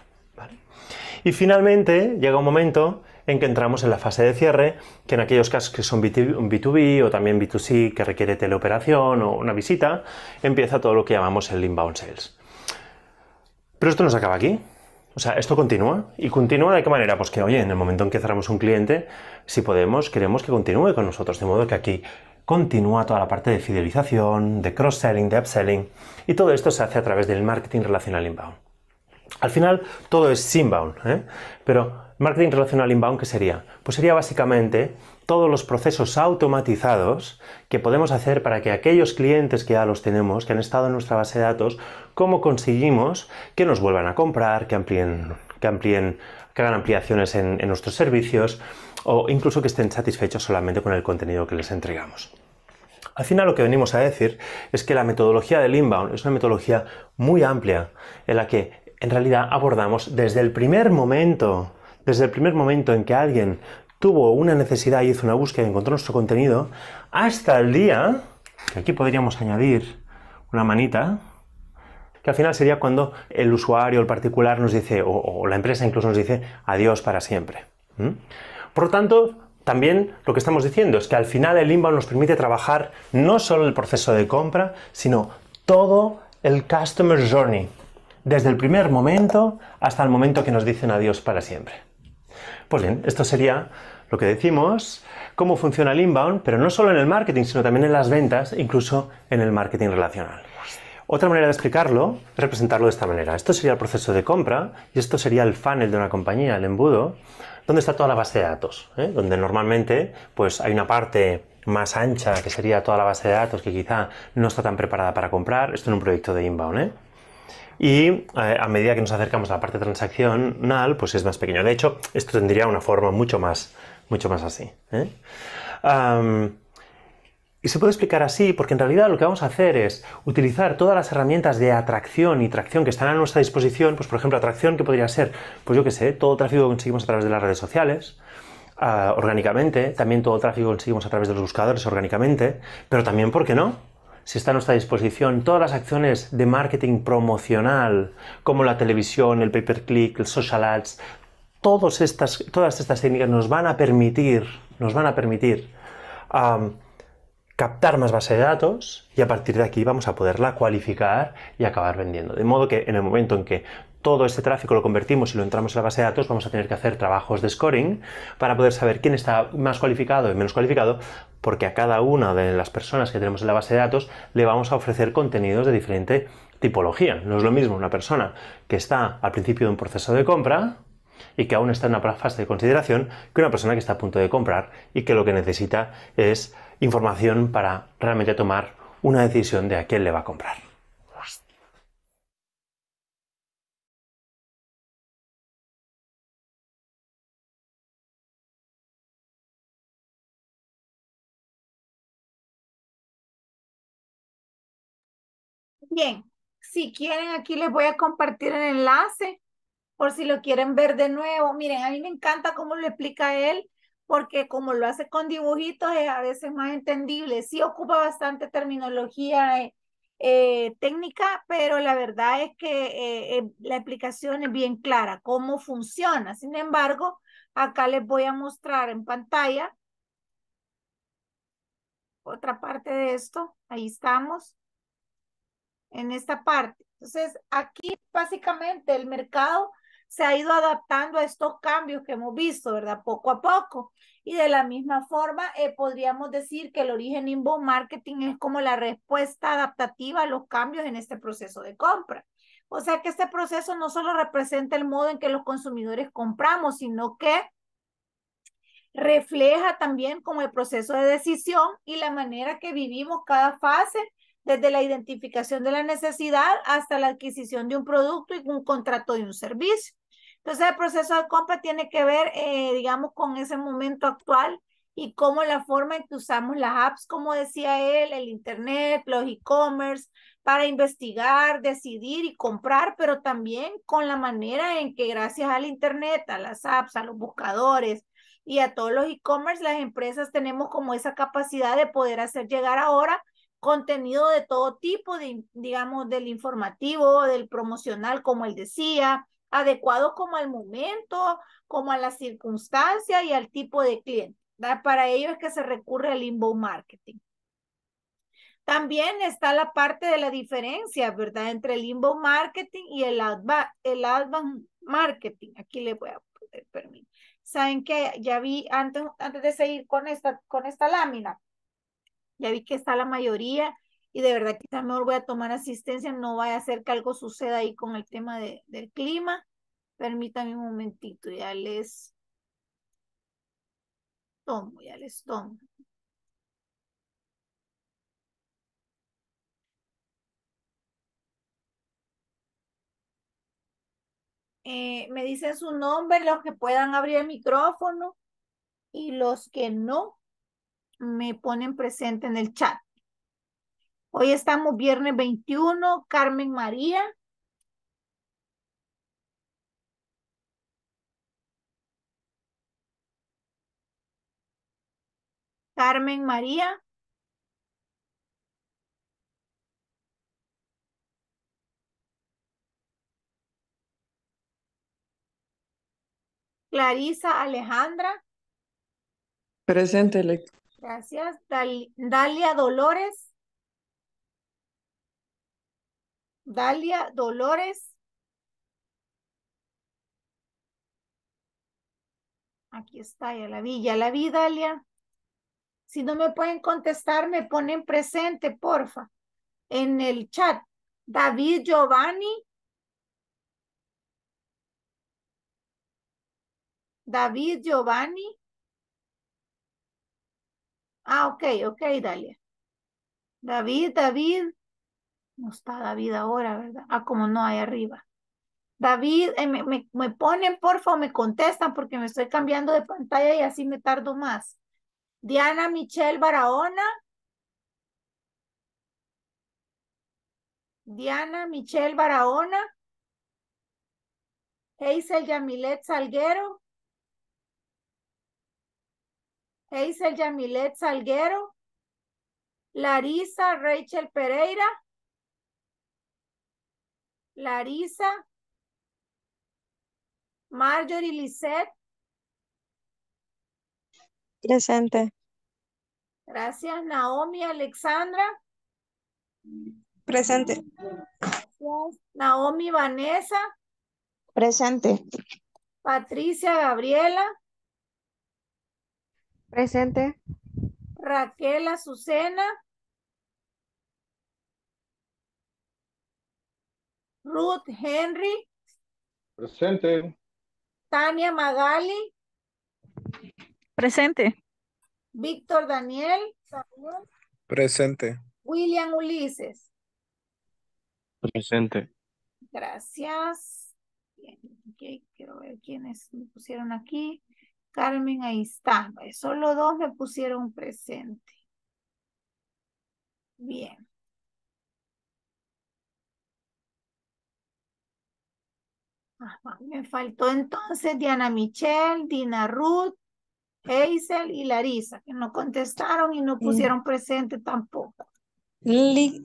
Speaker 2: Y finalmente llega un momento en que entramos en la fase de cierre, que en aquellos casos que son B2B o también B2C que requiere teleoperación o una visita, empieza todo lo que llamamos el inbound sales. Pero esto no se acaba aquí. O sea, esto continúa. ¿Y continúa de qué manera? Pues que, oye, en el momento en que cerramos un cliente, si podemos, queremos que continúe con nosotros. De modo que aquí continúa toda la parte de fidelización, de cross-selling, de upselling. Y todo esto se hace a través del marketing relacional inbound. Al final todo es inbound, ¿eh? pero marketing relacional inbound, ¿qué sería? Pues sería básicamente todos los procesos automatizados que podemos hacer para que aquellos clientes que ya los tenemos, que han estado en nuestra base de datos, cómo conseguimos que nos vuelvan a comprar, que amplíen, que amplíen, que hagan ampliaciones en, en nuestros servicios o incluso que estén satisfechos solamente con el contenido que les entregamos. Al final lo que venimos a decir es que la metodología del inbound es una metodología muy amplia en la que en realidad abordamos desde el primer momento, desde el primer momento en que alguien tuvo una necesidad y hizo una búsqueda y encontró nuestro contenido, hasta el día, que aquí podríamos añadir una manita, que al final sería cuando el usuario, el particular nos dice, o, la empresa incluso nos dice, adiós para siempre. Por lo tanto, también lo que estamos diciendo es que al final el inbound nos permite trabajar no solo el proceso de compra, sino todo el customer journey desde el primer momento hasta el momento que nos dicen adiós para siempre. Pues bien, esto sería lo que decimos, cómo funciona el inbound, pero no solo en el marketing, sino también en las ventas, incluso en el marketing relacional. Otra manera de explicarlo representarlo de esta manera. Esto sería el proceso de compra y esto sería el funnel de una compañía, el embudo, donde está toda la base de datos, ¿eh? donde normalmente pues, hay una parte más ancha que sería toda la base de datos que quizá no está tan preparada para comprar. Esto en un proyecto de inbound. ¿eh? y eh, a medida que nos acercamos a la parte transaccional, pues es más pequeño. De hecho, esto tendría una forma mucho más, mucho más así. ¿eh? y se puede explicar así porque en realidad lo que vamos a hacer es utilizar todas las herramientas de atracción y tracción que están a nuestra disposición. Pues por ejemplo, atracción que podría ser, pues yo qué sé, todo el tráfico que conseguimos a través de las redes sociales. Ah, orgánicamente, también todo el tráfico que conseguimos a través de los buscadores orgánicamente, pero también, ¿por qué no? si está a nuestra disposición todas las acciones de marketing promocional, como la televisión, el pay-per-click, el social ads, todas estas, todas estas técnicas nos van a permitir, nos van a permitir captar más base de datos y a partir de aquí vamos a poderla cualificar y acabar vendiendo. De modo que en el momento en que todo este tráfico lo convertimos y lo entramos en la base de datos, vamos a tener que hacer trabajos de scoring para poder saber quién está más cualificado y menos cualificado, porque a cada una de las personas que tenemos en la base de datos le vamos a ofrecer contenidos de diferente tipología. No es lo mismo una persona que está al principio de un proceso de compra y que aún está en una fase de consideración que una persona que está a punto de comprar y que lo que necesita es información para realmente tomar una decisión de a quién le va a comprar.
Speaker 1: Bien, si quieren, aquí les voy a compartir el enlace por si lo quieren ver de nuevo. Miren, a mí me encanta cómo lo explica él, porque como lo hace con dibujitos es a veces más entendible. Sí ocupa bastante terminología eh, eh, técnica, pero la verdad es que eh, la explicación es bien clara, cómo funciona. Sin embargo, acá les voy a mostrar en pantalla otra parte de esto. Ahí estamos en esta parte. Entonces, aquí básicamente el mercado se ha ido adaptando a estos cambios que hemos visto, ¿verdad? Poco a poco. Y de la misma forma, eh, podríamos decir que el origen inbound marketing es como la respuesta adaptativa a los cambios en este proceso de compra. O sea que este proceso no solo representa el modo en que los consumidores compramos, sino que refleja también como el proceso de decisión y la manera que vivimos cada fase desde la identificación de la necesidad hasta la adquisición de un producto y un contrato de un servicio. Entonces, el proceso de compra tiene que ver, eh, digamos, con ese momento actual y cómo la forma en que usamos las apps, como decía él, el Internet, los e-commerce, para investigar, decidir y comprar, pero también con la manera en que gracias al Internet, a las apps, a los buscadores y a todos los e-commerce, las empresas tenemos como esa capacidad de poder hacer llegar ahora contenido de todo tipo, digamos, del informativo, del promocional, como él decía, adecuado como al momento, como a la circunstancia y al tipo de cliente. Para ello es que se recurre al inbound marketing. También está la parte de la diferencia, ¿verdad? Entre el inbound marketing y el outbound, el marketing. Aquí le voy a poner permiso. Saben que ya vi antes, antes de seguir con esta, con esta lámina ya vi que está la mayoría y de verdad quizá mejor voy a tomar asistencia, no vaya a ser que algo suceda ahí con el tema del clima. Permítame un momentito, ya les tomo, ya les tomo. Eh, me dicen su nombre, los que puedan abrir el micrófono y los que no, me ponen presente en el chat. Hoy estamos viernes veintiuno Carmen María. Carmen María. Clarisa Alejandra.
Speaker 2: Presente, el
Speaker 1: Gracias. Dalia Dolores. Dalia Dolores. Aquí está, ya la vi, ya la vi, Dalia. Si no me pueden contestar, me ponen presente, porfa, en el chat. David Giovanni. David Giovanni. Ah, ok, ok, Dalia. David, David. No está David ahora, ¿verdad? Ah, como no, hay arriba. David, eh, me, me, me, ponen, por favor, me contestan porque me estoy cambiando de pantalla y así me tardo más. Diana Michelle Barahona. Diana Michelle Barahona. Hazel Yamilet Salguero. Hazel Yamilet Salguero, Larisa Rachel Pereira, Larisa, Marjorie Lisset.
Speaker 2: Presente.
Speaker 1: Gracias, Naomi Alexandra. Presente. Naomi Vanessa. Presente. Patricia Gabriela. Presente. Raquel Azucena. Ruth Henry. Presente. Tania Magali. Presente. Víctor Daniel. Presente. William Ulises.
Speaker 2: Presente.
Speaker 1: Gracias. quiero ver quiénes me pusieron aquí. Carmen, ahí está. Solo dos me pusieron presente. Bien. Me faltó entonces Diana Michelle, Dina Ruth, Hazel y Larisa, que no contestaron y no pusieron presente tampoco.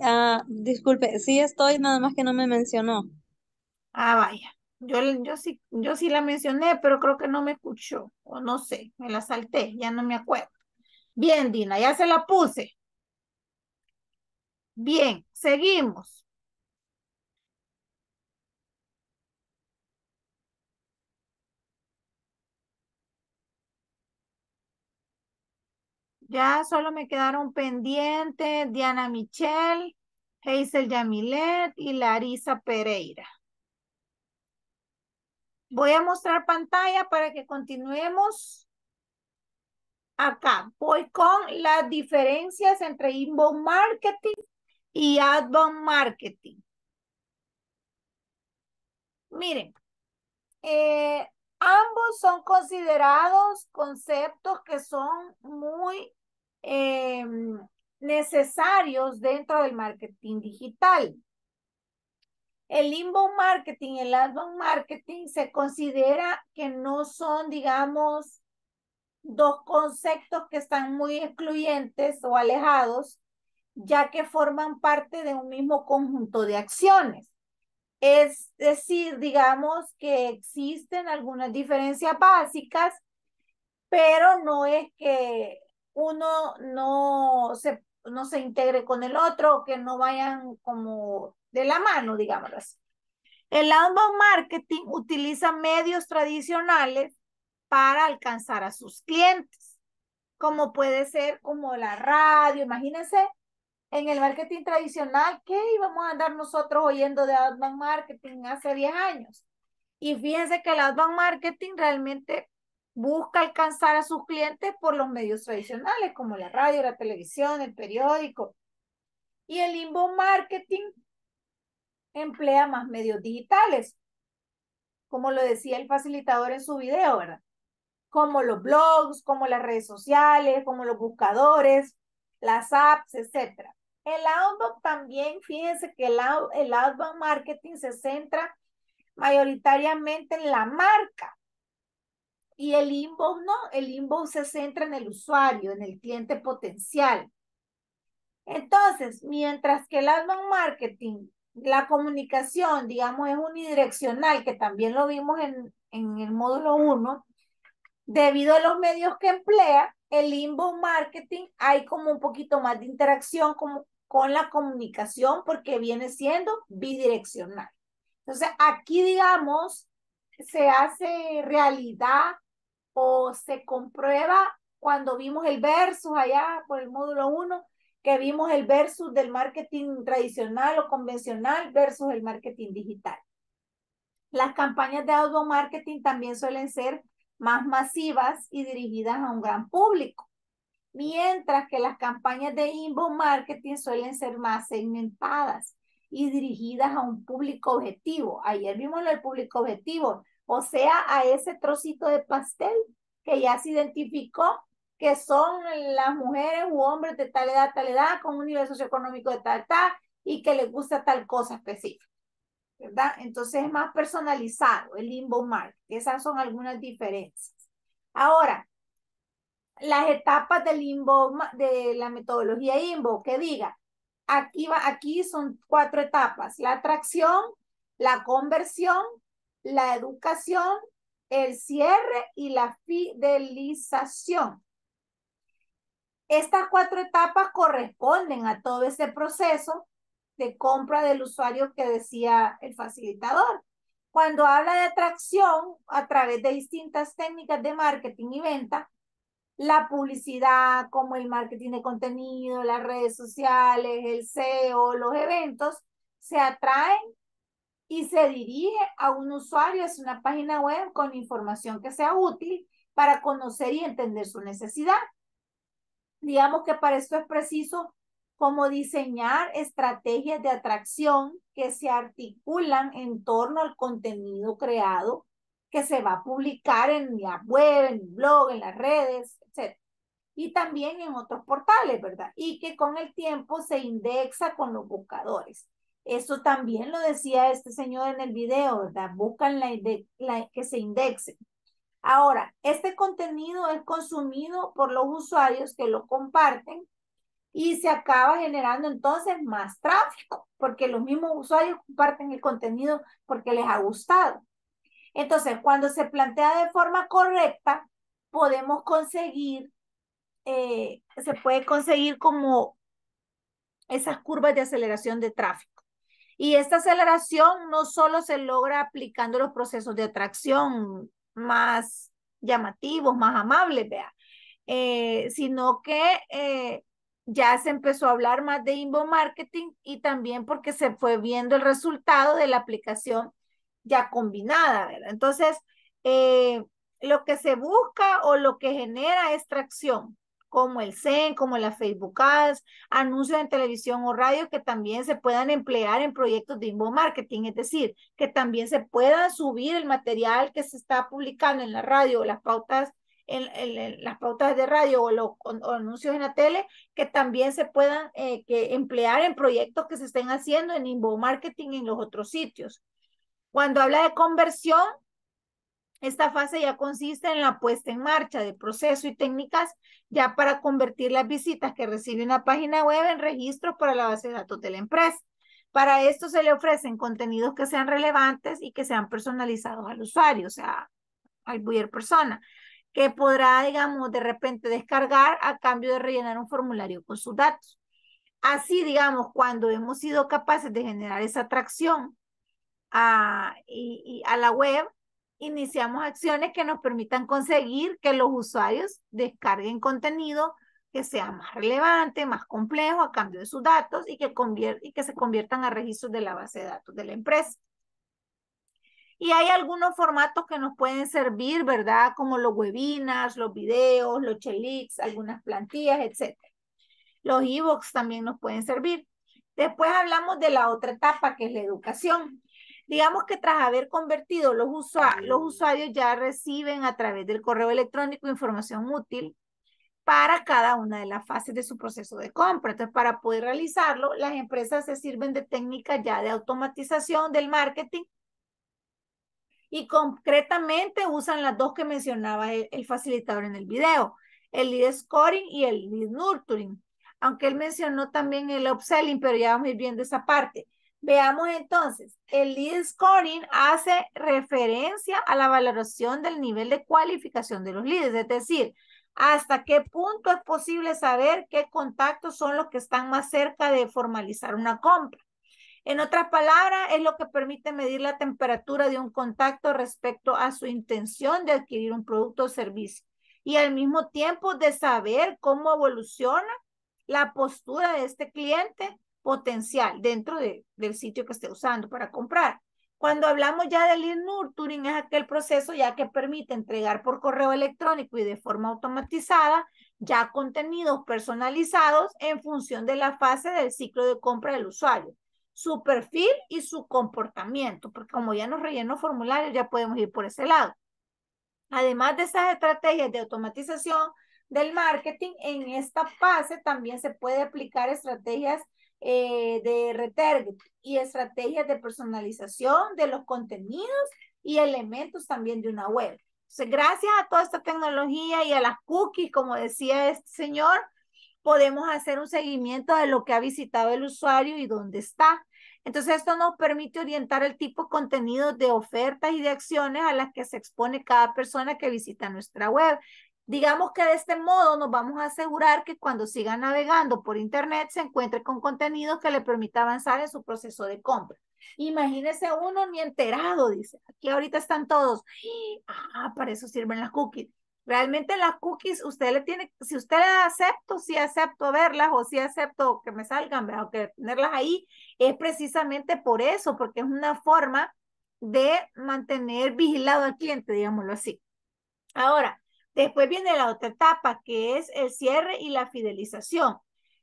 Speaker 1: Ah, disculpe, sí estoy, nada más que no me mencionó. Ah, vaya. Yo, sí, yo sí la mencioné, pero creo que no me escuchó, o no sé, me la salté, ya no me acuerdo. Bien, Dina, ya se la puse. Bien, seguimos. Ya solo me quedaron pendientes Diana Michel, Hazel Yamilet y Larisa Pereira. Voy a mostrar pantalla para que continuemos. Acá voy con las diferencias entre inbound marketing y outbound marketing. Miren, eh, ambos son considerados conceptos que son muy em, necesarios dentro del marketing digital el inbound marketing, y el outbound marketing se considera que no son, digamos, dos conceptos que están muy excluyentes o alejados, ya que forman parte de un mismo conjunto de acciones. Es decir, digamos que existen algunas diferencias básicas, pero no es que uno no se, no se integre con el otro, que no vayan como de la mano, digámoslo así. El outbound marketing utiliza medios tradicionales para alcanzar a sus clientes, como puede ser como la radio, imagínense. En el marketing tradicional, ¿qué íbamos a andar nosotros oyendo de outbound marketing hace 10 años? Y fíjense que el outbound marketing realmente busca alcanzar a sus clientes por los medios tradicionales, como la radio, la televisión, el periódico. Y el inbound marketing emplea más medios digitales, como lo decía el facilitador en su video, ¿verdad? Como los blogs, como las redes sociales, como los buscadores, las apps, etc. El outbound también, fíjense que el, marketing se centra mayoritariamente en la marca, y el inbound no, el inbound se centra en el usuario, en el cliente potencial. Entonces, mientras que el outbound marketing la comunicación, digamos, es unidireccional, que también lo vimos en, el módulo 1. Debido a los medios que emplea, el inbound marketing hay como un poquito más de interacción como con la comunicación porque viene siendo bidireccional. Entonces, aquí, digamos, se hace realidad o se comprueba cuando vimos el versus allá por el módulo 1, que vimos el versus del marketing tradicional o convencional versus el marketing digital. Las campañas de outbound marketing también suelen ser más masivas y dirigidas a un gran público, mientras que las campañas de inbound marketing suelen ser más segmentadas y dirigidas a un público objetivo. Ayer vimos el público objetivo, o sea, a ese trocito de pastel que ya se identificó que son las mujeres u hombres de tal edad, tal edad, con un nivel socioeconómico de tal, tal, y que les gusta tal cosa específica. ¿Verdad? Entonces es más personalizado el Limbo marketing. Esas son algunas diferencias. Ahora, las etapas del limbo de la metodología Limbo, que diga, aquí, va, aquí son cuatro etapas, la atracción, la conversión, la educación, el cierre y la fidelización. Estas cuatro etapas corresponden a todo ese proceso de compra del usuario que decía el facilitador. Cuando habla de atracción a través de distintas técnicas de marketing y venta, la publicidad, como el marketing de contenido, las redes sociales, el SEO, los eventos, se atraen y se dirige a un usuario hacia una página web con información que sea útil para conocer y entender su necesidad digamos que para esto es preciso como diseñar estrategias de atracción que se articulan en torno al contenido creado que se va a publicar en la web, en el blog, en las redes, etc. Y también en otros portales, ¿verdad? Y que con el tiempo se indexa con los buscadores. Eso también lo decía este señor en el video, ¿verdad? Buscan que se indexen. Ahora, este contenido es consumido por los usuarios que lo comparten y se acaba generando entonces más tráfico, porque los mismos usuarios comparten el contenido porque les ha gustado. Entonces, cuando se plantea de forma correcta, podemos conseguir, eh, se puede conseguir como esas curvas de aceleración de tráfico. Y esta aceleración no solo se logra aplicando los procesos de atracción más llamativos, más amables, vea, eh, sino que eh, ya se empezó a hablar más de inbound marketing y también porque se fue viendo el resultado de la aplicación ya combinada, ¿verdad? Entonces, eh, lo que se busca o lo que genera es tracción, como el CEN, como las Facebook Ads, anuncios en televisión o radio que también se puedan emplear en proyectos de inbound marketing, es decir, que también se pueda subir el material que se está publicando en la radio o las pautas en, las pautas de radio o, los anuncios en la tele que también se puedan eh, que emplear en proyectos que se estén haciendo en inbound marketing en los otros sitios. Cuando habla de conversión, esta fase ya consiste en la puesta en marcha de proceso y técnicas ya para convertir las visitas que recibe una página web en registros para la base de datos de la empresa. Para esto se le ofrecen contenidos que sean relevantes y que sean personalizados al usuario, o sea, al buyer persona, que podrá, digamos, de repente descargar a cambio de rellenar un formulario con sus datos. Así, digamos, cuando hemos sido capaces de generar esa atracción a, a la web, iniciamos acciones que nos permitan conseguir que los usuarios descarguen contenido que sea más relevante, más complejo a cambio de sus datos y que, y que se conviertan a registros de la base de datos de la empresa. Y hay algunos formatos que nos pueden servir, ¿verdad? Como los webinars, los videos, los chelics, algunas plantillas, etc. Los ebooks también nos pueden servir. Después hablamos de la otra etapa, que es la educación. Digamos que tras haber convertido los, usuarios, los usuarios ya reciben a través del correo electrónico información útil para cada una de las fases de su proceso de compra. Entonces, para poder realizarlo, las empresas se sirven de técnicas ya de automatización del marketing y concretamente usan las dos que mencionaba el, el facilitador en el video, el lead scoring y el lead nurturing. Aunque él mencionó también el upselling, pero ya vamos a ir viendo esa parte. Veamos entonces, el lead scoring hace referencia a la valoración del nivel de cualificación de los leads, es decir, hasta qué punto es posible saber qué contactos son los que están más cerca de formalizar una compra. En otras palabras, es lo que permite medir la temperatura de un contacto respecto a su intención de adquirir un producto o servicio y al mismo tiempo de saber cómo evoluciona la postura de este cliente potencial dentro del sitio que esté usando para comprar. Cuando hablamos ya del nurturing es aquel proceso ya que permite entregar por correo electrónico y de forma automatizada ya contenidos personalizados en función de la fase del ciclo de compra del usuario, su perfil y su comportamiento, porque como ya nos rellenó formularios ya podemos ir por ese lado. Además de esas estrategias de automatización del marketing, en esta fase también se puede aplicar estrategias eh, de retarget y estrategias de personalización de los contenidos y elementos también de una web. gracias a toda esta tecnología y a las cookies, como decía este señor, podemos hacer un seguimiento de lo que ha visitado el usuario y dónde está. Entonces, esto nos permite orientar el tipo de contenido de ofertas y de acciones a las que se expone cada persona que visita nuestra web. Digamos que de este modo nos vamos a asegurar que cuando siga navegando por Internet se encuentre con contenidos que le permita avanzar en su proceso de compra. Imagínese uno ni enterado, dice. Aquí ahorita están todos. Ah, para eso sirven las cookies. Realmente las cookies, usted le tiene, si usted las acepto, si acepto verlas o si acepto que me salgan, o que tenerlas ahí, es precisamente por eso, porque es una forma de mantener vigilado al cliente, digámoslo así. Ahora, Después viene la otra etapa, que es el cierre y la fidelización.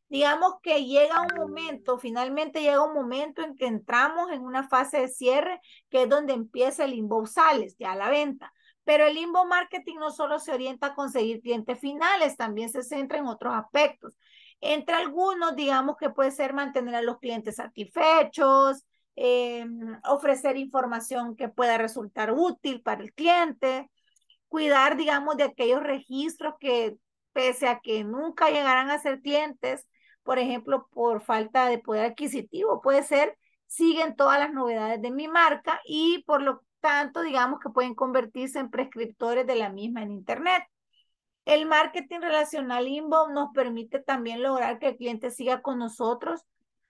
Speaker 1: Digamos que llega un momento, finalmente llega un momento en que entramos en una fase de cierre, que es donde empieza el inbound sales, ya la venta. Pero el inbo marketing no solo se orienta a conseguir clientes finales, también se centra en otros aspectos. Entre algunos, digamos que puede ser mantener a los clientes satisfechos, eh, ofrecer información que pueda resultar útil para el cliente, cuidar, digamos, de aquellos registros que, pese a que nunca llegarán a ser clientes, por ejemplo, por falta de poder adquisitivo, puede ser, siguen todas las novedades de mi marca y por lo tanto, digamos que pueden convertirse en prescriptores de la misma en Internet. El marketing relacional inbound nos permite también lograr que el cliente siga con nosotros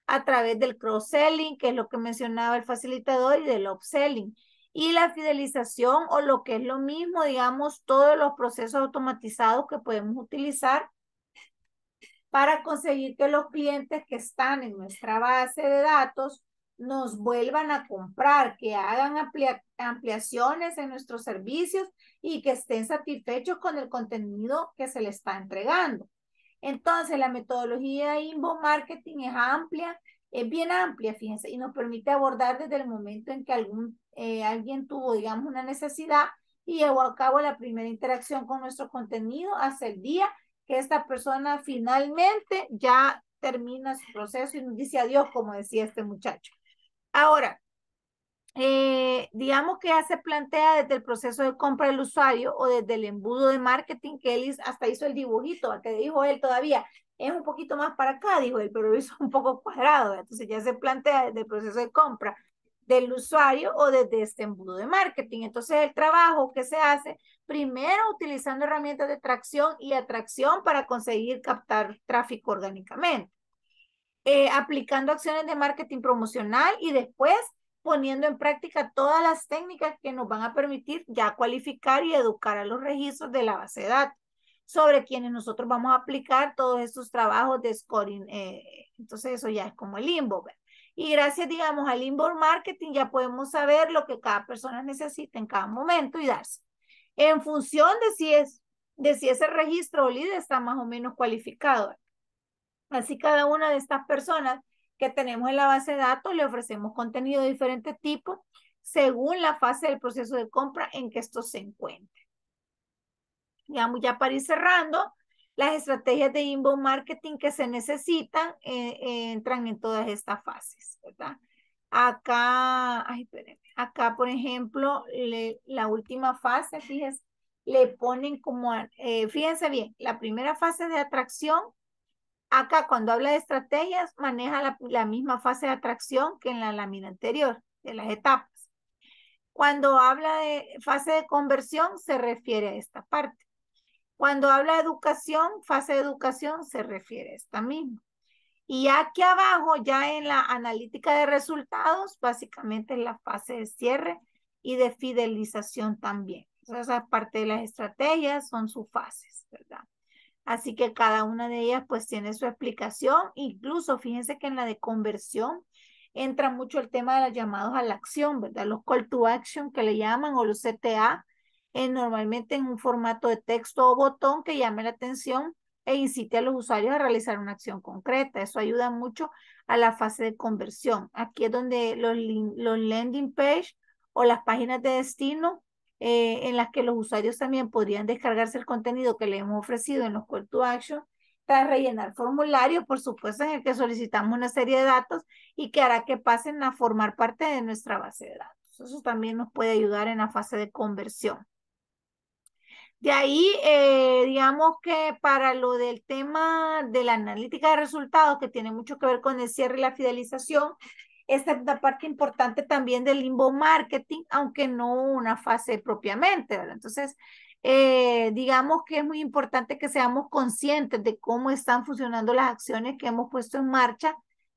Speaker 1: a través del cross-selling, que es lo que mencionaba el facilitador, y del upselling y la fidelización o lo que es lo mismo, digamos, todos los procesos automatizados que podemos utilizar para conseguir que los clientes que están en nuestra base de datos nos vuelvan a comprar, que hagan ampliaciones en nuestros servicios y que estén satisfechos con el contenido que se les está entregando. Entonces, la metodología de Marketing es amplia, es bien amplia, fíjense, y nos permite abordar desde el momento en que algún eh, alguien tuvo, digamos, una necesidad y llevó a cabo la primera interacción con nuestro contenido hasta el día que esta persona finalmente ya termina su proceso y nos dice adiós, como decía este muchacho. Ahora, eh, digamos que ya se plantea desde el proceso de compra del usuario o desde el embudo de marketing que él hasta hizo el dibujito, que dijo él todavía, es un poquito más para acá, dijo él, pero hizo [LAUGHS] un poco cuadrado, entonces ya se plantea desde el proceso de compra del usuario o desde este embudo de marketing. Entonces, el trabajo que se hace primero utilizando herramientas de tracción y atracción para conseguir captar tráfico orgánicamente, eh, aplicando acciones de marketing promocional y después poniendo en práctica todas las técnicas que nos van a permitir ya cualificar y educar a los registros de la base de datos sobre quienes nosotros vamos a aplicar todos estos trabajos de scoring. Eh, entonces, eso ya es como el limbo. Y gracias, digamos, al inbound marketing ya podemos saber lo que cada persona necesita en cada momento y darse. En función de si es de si ese registro o líder está más o menos cualificado. Así cada una de estas personas que tenemos en la base de datos le ofrecemos contenido de diferente tipo según la fase del proceso de compra en que esto se encuentre. Digamos, ya para ir cerrando, las estrategias de inbound marketing que se necesitan eh, eh, entran en todas estas fases, ¿verdad? Acá, ay, acá, por ejemplo, la última fase, fíjense, le ponen como, eh, fíjense bien, la primera fase de atracción, acá cuando habla de estrategias, maneja la misma fase de atracción que en la lámina anterior, de las etapas. Cuando habla de fase de conversión, se refiere a esta parte. Cuando habla de educación, fase de educación, se refiere a esta misma. Y aquí abajo, ya en la analítica de resultados, básicamente en la fase de cierre y de fidelización también. esa parte de las estrategias son sus fases, ¿verdad? Así que cada una de ellas pues tiene su explicación. Incluso fíjense que en la de conversión entra mucho el tema de los llamados a la acción, ¿verdad? Los call to action que le llaman o los CTA, eh, normalmente en un formato de texto o botón que llame la atención e incite a los usuarios a realizar una acción concreta. Eso ayuda mucho a la fase de conversión. Aquí es donde los, los landing page o las páginas de destino eh, en las que los usuarios también podrían descargarse el contenido que les hemos ofrecido en los call to action para rellenar formularios, por supuesto, en el que solicitamos una serie de datos y que hará que pasen a formar parte de nuestra base de datos. Eso también nos puede ayudar en la fase de conversión. De ahí, eh, digamos que para lo del tema de la analítica de resultados, que tiene mucho que ver con el cierre y la fidelización, esta es la parte importante también del limbo marketing, aunque no una fase propiamente, ¿verdad? Entonces, eh, digamos que es muy importante que seamos conscientes de cómo están funcionando las acciones que hemos puesto en marcha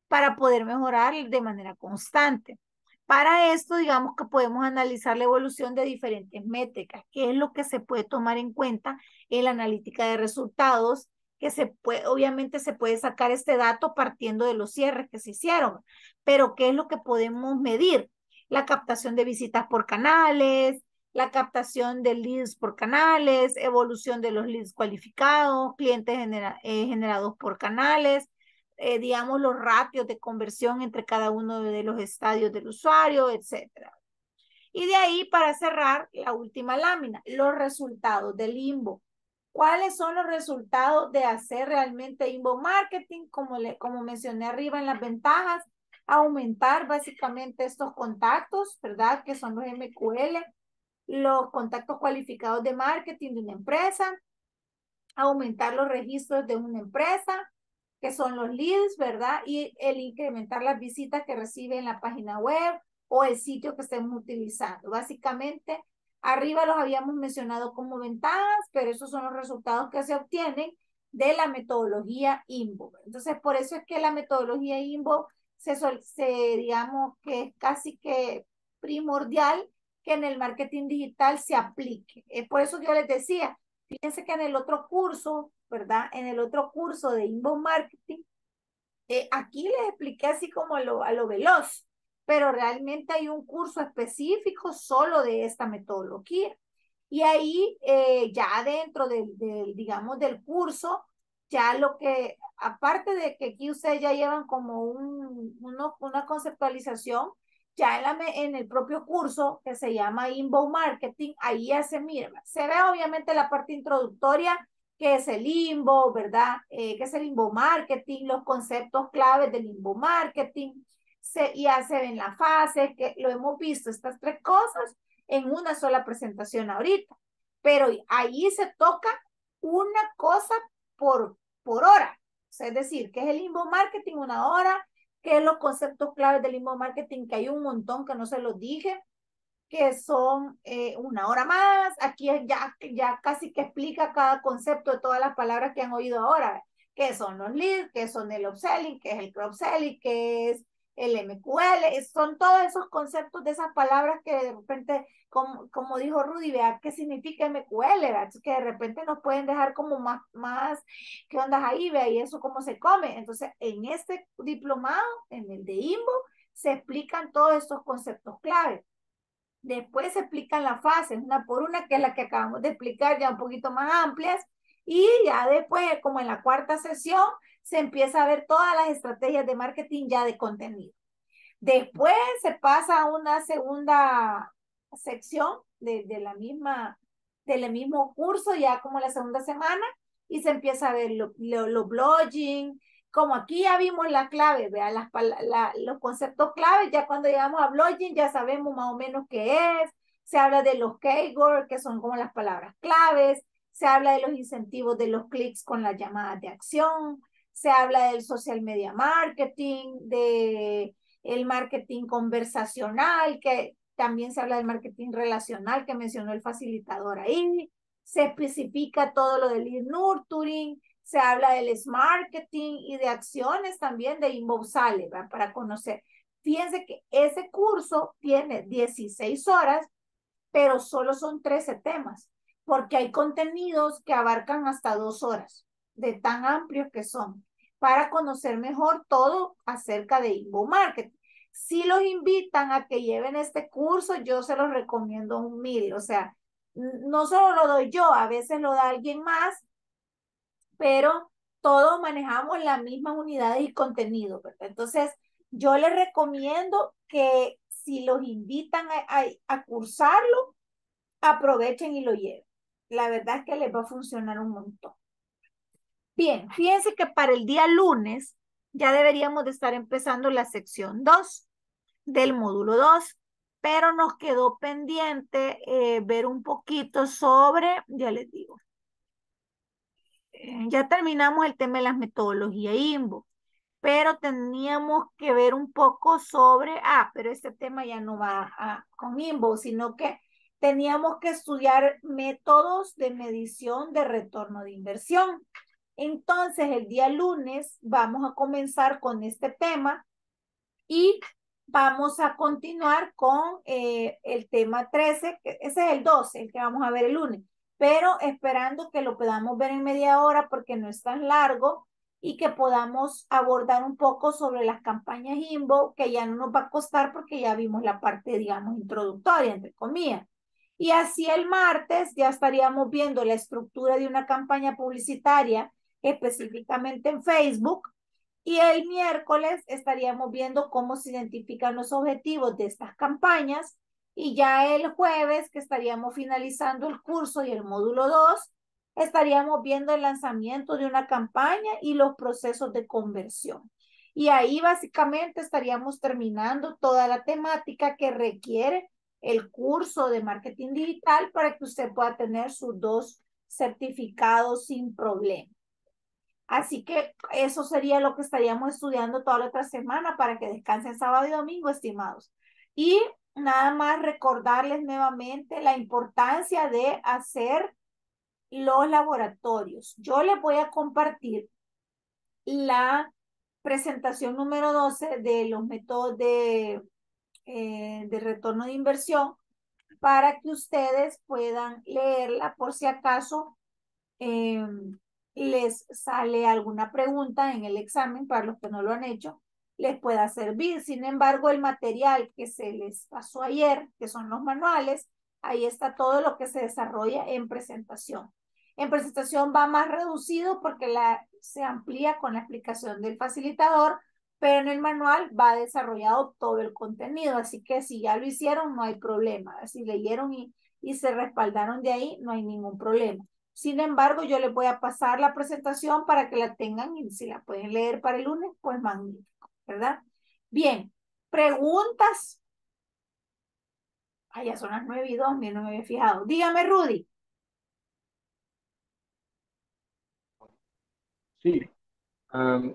Speaker 1: para poder mejorar de manera constante. Para esto, digamos que podemos analizar la evolución de diferentes métricas, qué es lo que se puede tomar en cuenta en la analítica de resultados, que se puede, obviamente se puede sacar este dato partiendo de los cierres que se hicieron, pero ¿qué es lo que podemos medir? La captación de visitas por canales, la captación de leads por canales, evolución de los leads cualificados, clientes eh, generados por canales, eh, digamos, los ratios de conversión entre cada uno de los estadios del usuario, etcétera. Y de ahí, para cerrar, la última lámina, los resultados del limbo. ¿Cuáles son los resultados de hacer realmente Invo Marketing? Como, le, como mencioné arriba en las ventajas, aumentar básicamente estos contactos, ¿verdad? Que son los MQL, los contactos cualificados de marketing de una empresa, aumentar los registros de una empresa, que son los leads, ¿verdad? Y el incrementar las visitas que recibe en la página web o el sitio que estemos utilizando. Básicamente, arriba los habíamos mencionado como ventajas, pero esos son los resultados que se obtienen de la metodología Invo. Entonces, por eso es que la metodología Invo se, se digamos que es casi que primordial que en el marketing digital se aplique. Es por eso que yo les decía, Fíjense que en el otro curso, ¿verdad? En el otro curso de Inbound Marketing, eh, aquí les expliqué así como a lo, a lo veloz, pero realmente hay un curso específico solo de esta metodología. Y ahí eh, ya dentro del, del, digamos, del curso, ya lo que, aparte de que aquí ustedes ya llevan como un, una conceptualización, ya en, en el propio curso que se llama Invo Marketing, ahí ya se mira, se ve obviamente la parte introductoria, que es el limbo ¿verdad? Eh, que es el limbo Marketing, los conceptos claves del limbo Marketing, se, ya se ven las fases, que lo hemos visto, estas tres cosas en una sola presentación ahorita, pero ahí se toca una cosa por, por hora, es decir, que es el limbo Marketing una hora, que los conceptos claves del inbound marketing, que hay un montón que no se los dije, que son eh, una hora más. Aquí ya, ya casi que explica cada concepto de todas las palabras que han oído ahora, que son los leads, que son el upselling, que es el cross-selling, que es el MQL, son todos esos conceptos de esas palabras que de repente, como, como dijo Rudy, vea qué significa MQL, que de repente nos pueden dejar como más, más qué ondas ahí, vea, y eso cómo se come. Entonces, en este diplomado, en el de IMBO, se explican todos estos conceptos clave. Después se explican las fases, una por una, que es la que acabamos de explicar, ya un poquito más amplias, y ya después, como en la cuarta sesión, se empieza a ver todas las estrategias de marketing ya de contenido. Después se pasa a una segunda sección de, la misma, del mismo curso, ya como la segunda semana, y se empieza a ver lo, lo, blogging, como aquí ya vimos la clave, vea las, la, los conceptos claves, ya cuando llegamos a blogging ya sabemos más o menos qué es, se habla de los keywords, que son como las palabras claves, se habla de los incentivos de los clics con las llamadas de acción, se habla del social media marketing, de el marketing conversacional, que también se habla del marketing relacional que mencionó el facilitador ahí, se especifica todo lo del nurturing, se habla del marketing y de acciones también de Inbound Sale, para conocer. Fíjense que ese curso tiene 16 horas, pero solo son 13 temas, porque hay contenidos que abarcan hasta dos horas de tan amplios que son para conocer mejor todo acerca de Invo marketing. Si los invitan a que lleven este curso, yo se los recomiendo un mil. O sea, no solo lo doy yo, a veces lo da alguien más, pero todos manejamos las mismas unidades y contenido, Entonces, yo les recomiendo que si los invitan a cursarlo, aprovechen y lo lleven. La verdad es que les va a funcionar un montón. Bien, fíjense que para el día lunes ya deberíamos de estar empezando la sección 2 del módulo 2, pero nos quedó pendiente eh, ver un poquito sobre, ya les digo, eh, ya terminamos el tema de las metodologías INVO, pero teníamos que ver un poco sobre, ah, pero este tema ya no va ah, con INVO, sino que teníamos que estudiar métodos de medición de retorno de inversión. Entonces, el día lunes vamos a comenzar con este tema y vamos a continuar con eh, el tema 13, que ese es el 12, el que vamos a ver el lunes, pero esperando que lo podamos ver en media hora porque no es tan largo y que podamos abordar un poco sobre las campañas INVO, que ya no nos va a costar porque ya vimos la parte, digamos, introductoria, entre comillas. Y así el martes ya estaríamos viendo la estructura de una campaña publicitaria específicamente en Facebook. Y el miércoles estaríamos viendo cómo se identifican los objetivos de estas campañas. Y ya el jueves, que estaríamos finalizando el curso y el módulo 2, estaríamos viendo el lanzamiento de una campaña y los procesos de conversión. Y ahí básicamente estaríamos terminando toda la temática que requiere el curso de marketing digital para que usted pueda tener sus dos certificados sin problema. Así que eso sería lo que estaríamos estudiando toda la otra semana para que descansen sábado y domingo, estimados. Y nada más recordarles nuevamente la importancia de hacer los laboratorios. Yo les voy a compartir la presentación número 12 de los métodos eh, de, retorno de inversión para que ustedes puedan leerla por si acaso em, les sale alguna pregunta en el examen para los que no lo han hecho, les pueda servir. Sin embargo, el material que se les pasó ayer, que son los manuales, ahí está todo lo que se desarrolla en presentación. En presentación va más reducido porque la, se amplía con la explicación del facilitador, pero en el manual va desarrollado todo el contenido. Así que si ya lo hicieron, no hay problema. Si leyeron y se respaldaron de ahí, no hay ningún problema. Sin embargo, yo les voy a pasar la presentación para que la tengan y si la pueden leer para el lunes, pues magnífico, ¿verdad? Bien, preguntas. Ah, ya son las nueve y 2, no me había fijado. Dígame, Rudy.
Speaker 2: Sí. Um,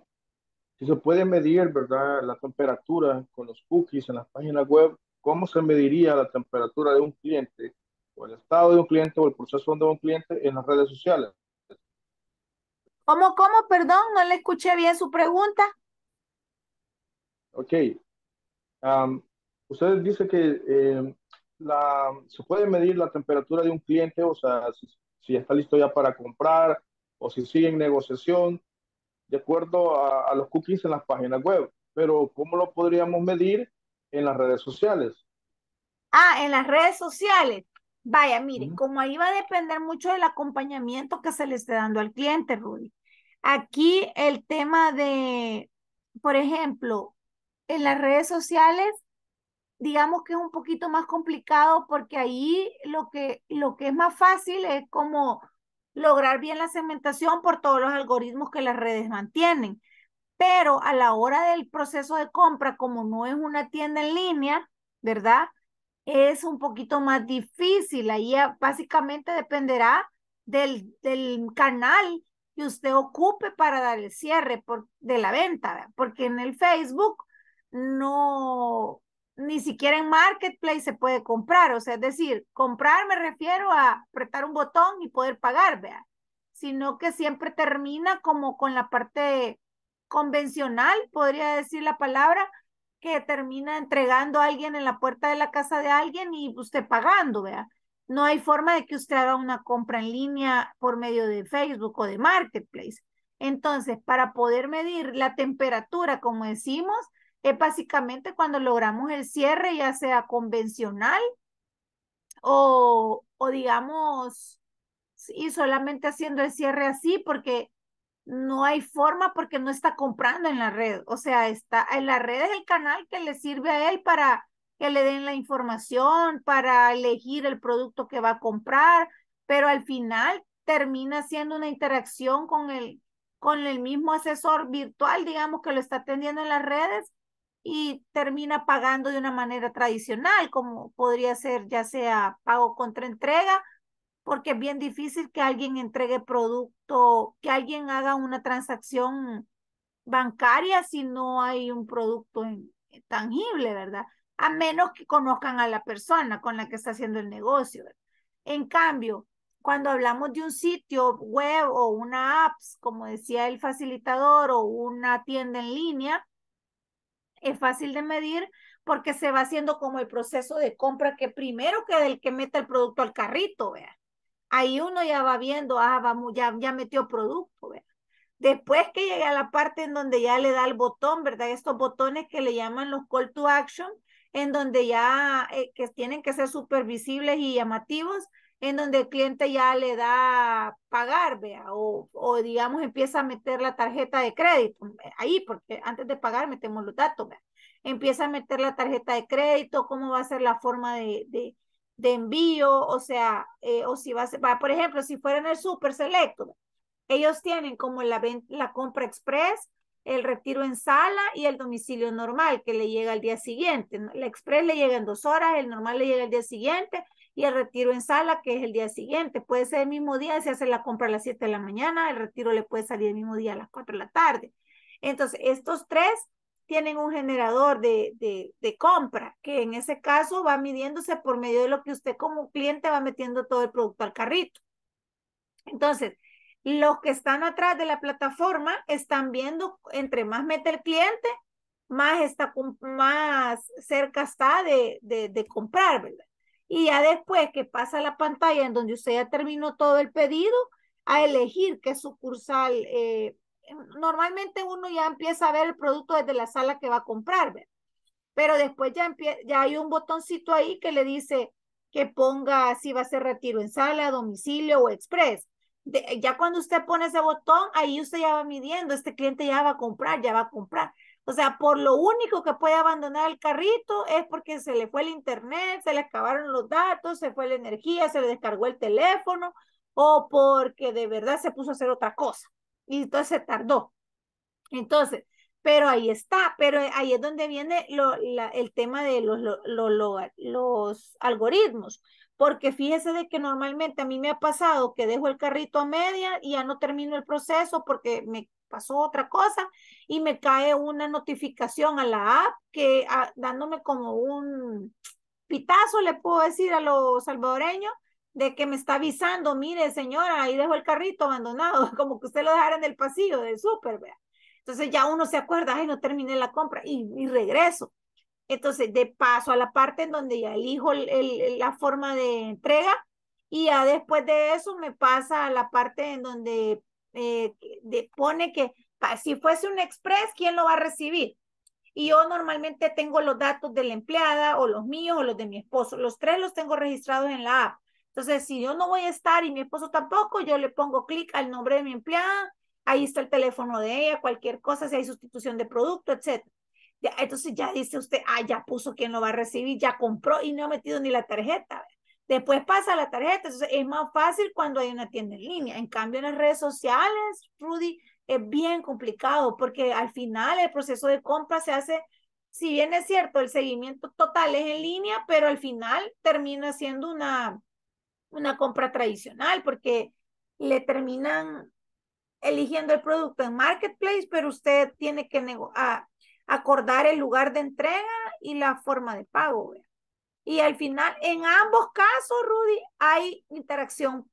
Speaker 2: si se puede medir, ¿verdad? La temperatura con los cookies en las páginas web, ¿cómo se mediría la temperatura de un cliente el estado de un cliente o el proceso de un cliente en las redes sociales.
Speaker 1: ¿Cómo, cómo? Perdón, no le escuché bien su pregunta.
Speaker 2: Ok. ustedes dicen que em, se puede medir la temperatura de un cliente, o sea, si, está listo ya para comprar o si sigue en negociación, de acuerdo a, a los cookies en las páginas web. Pero, ¿cómo
Speaker 1: lo podríamos medir en las redes sociales? Ah, en las redes sociales. Vaya, mire, como ahí va a depender mucho del acompañamiento que se le esté dando al cliente, Rudy. Aquí el tema de, por ejemplo, en las redes sociales, digamos que es un poquito más complicado porque ahí lo que, lo que es más fácil es como lograr bien la segmentación por todos los algoritmos que las redes mantienen. Pero a la hora del proceso de compra, como no es una tienda en línea, ¿verdad? es un poquito más difícil. Ahí básicamente dependerá del, del canal que usted ocupe para dar el cierre por, de la venta, porque en el Facebook no, ni siquiera en Marketplace se puede comprar. O sea, es decir, comprar me refiero a apretar un botón y poder pagar, vea, sino que siempre termina como con la parte convencional, podría decir la palabra, que termina entregando a alguien en la puerta de la casa de alguien y usted pues, pagando, vea. No hay forma de que usted haga una compra en línea por medio de Facebook o de Marketplace. Entonces, para poder medir la temperatura, como decimos, es básicamente cuando logramos el cierre, ya sea convencional o, o digamos, y solamente haciendo el cierre así, porque no hay forma porque no está comprando en la red. O sea, está en la red es el canal que le sirve a él para que le den la información, para elegir el producto que va a comprar, pero al final termina siendo una interacción con el, con el mismo asesor virtual, digamos, que lo está atendiendo en las redes y termina pagando de una manera tradicional, como podría ser ya sea pago contra entrega porque es bien difícil que alguien entregue producto, que alguien haga una transacción bancaria si no hay un producto eh, tangible, ¿verdad? A menos que conozcan a la persona con la que está haciendo el negocio. En cambio, cuando hablamos de un sitio web o una app, como decía el facilitador, o una tienda en línea, es fácil de medir porque se va haciendo como el proceso de compra que primero que el que meta el producto al carrito, ¿verdad? ahí uno ya va viendo, ah, vamos, ya, metió producto, ¿verdad? Después que llega a la parte en donde ya le da el botón, ¿verdad? Estos botones que le llaman los call to action, en donde ya eh, que tienen que ser supervisibles y llamativos, en donde el cliente ya le da pagar, vea, o, digamos empieza a meter la tarjeta de crédito, ahí, porque antes de pagar metemos los datos, vea. Empieza a meter la tarjeta de crédito, cómo va a ser la forma de de envío, o sea, eh, o si va a por ejemplo, si fuera en el super selecto, ellos tienen como la, la compra express, el retiro en sala y el domicilio normal que le llega al día siguiente. La express le llega en dos horas, el normal le llega el día siguiente y el retiro en sala que es el día siguiente. Puede ser el mismo día si hace la compra a las 7 de la mañana, el retiro le puede salir el mismo día a las 4 de la tarde. Entonces, estos tres tienen un generador de, de, compra, que en ese caso va midiéndose por medio de lo que usted como cliente va metiendo todo el producto al carrito. Entonces, los que están atrás de la plataforma están viendo, entre más mete el cliente, más, está, más cerca está de, de, comprar, ¿verdad? Y ya después que pasa la pantalla en donde usted ya terminó todo el pedido, a elegir qué sucursal eh, normalmente uno ya empieza a ver el producto desde la sala que va a comprar, pero después ya, ya hay un botoncito ahí que le dice que ponga si va a ser retiro en sala, domicilio o express. ya cuando usted pone ese botón, ahí usted ya va midiendo, este cliente ya va a comprar, ya va a comprar. O sea, por lo único que puede abandonar el carrito es porque se le fue el internet, se le acabaron los datos, se fue la energía, se le descargó el teléfono o porque de verdad se puso a hacer otra cosa y entonces tardó. Entonces, pero ahí está, pero ahí es donde viene lo, el tema de los, los algoritmos, porque fíjese de que normalmente a mí me ha pasado que dejo el carrito a media y ya no termino el proceso porque me pasó otra cosa y me cae una notificación a la app que ah, dándome como un pitazo, le puedo decir a los salvadoreños, de que me está avisando, mire señora, ahí dejó el carrito abandonado, [LAUGHS] como que usted lo dejara en el pasillo del súper, vea. Entonces ya uno se acuerda, ay, no terminé la compra y, y regreso. Entonces, de paso a la parte en donde ya elijo el, la forma de entrega y ya después de eso me pasa a la parte en donde eh, de, pone que si fuese un express, ¿quién lo va a recibir? Y yo normalmente tengo los datos de la empleada o los míos o los de mi esposo. Los tres los tengo registrados en la app. Entonces, si yo no voy a estar y mi esposo tampoco, yo le pongo clic al nombre de mi empleada, ahí está el teléfono de ella, cualquier cosa, si hay sustitución de producto, etc. entonces ya dice usted, ah, ya puso quién lo va a recibir, ya compró y no ha metido ni la tarjeta. Después pasa la tarjeta, entonces es más fácil cuando hay una tienda en línea. En cambio, en las redes sociales, Rudy, es bien complicado porque al final el proceso de compra se hace si bien es cierto, el seguimiento total es en línea, pero al final termina siendo una, una compra tradicional porque le terminan eligiendo el producto en Marketplace, pero usted tiene que acordar el lugar de entrega y la forma de pago. Y al final, en ambos casos, Rudy, hay interacción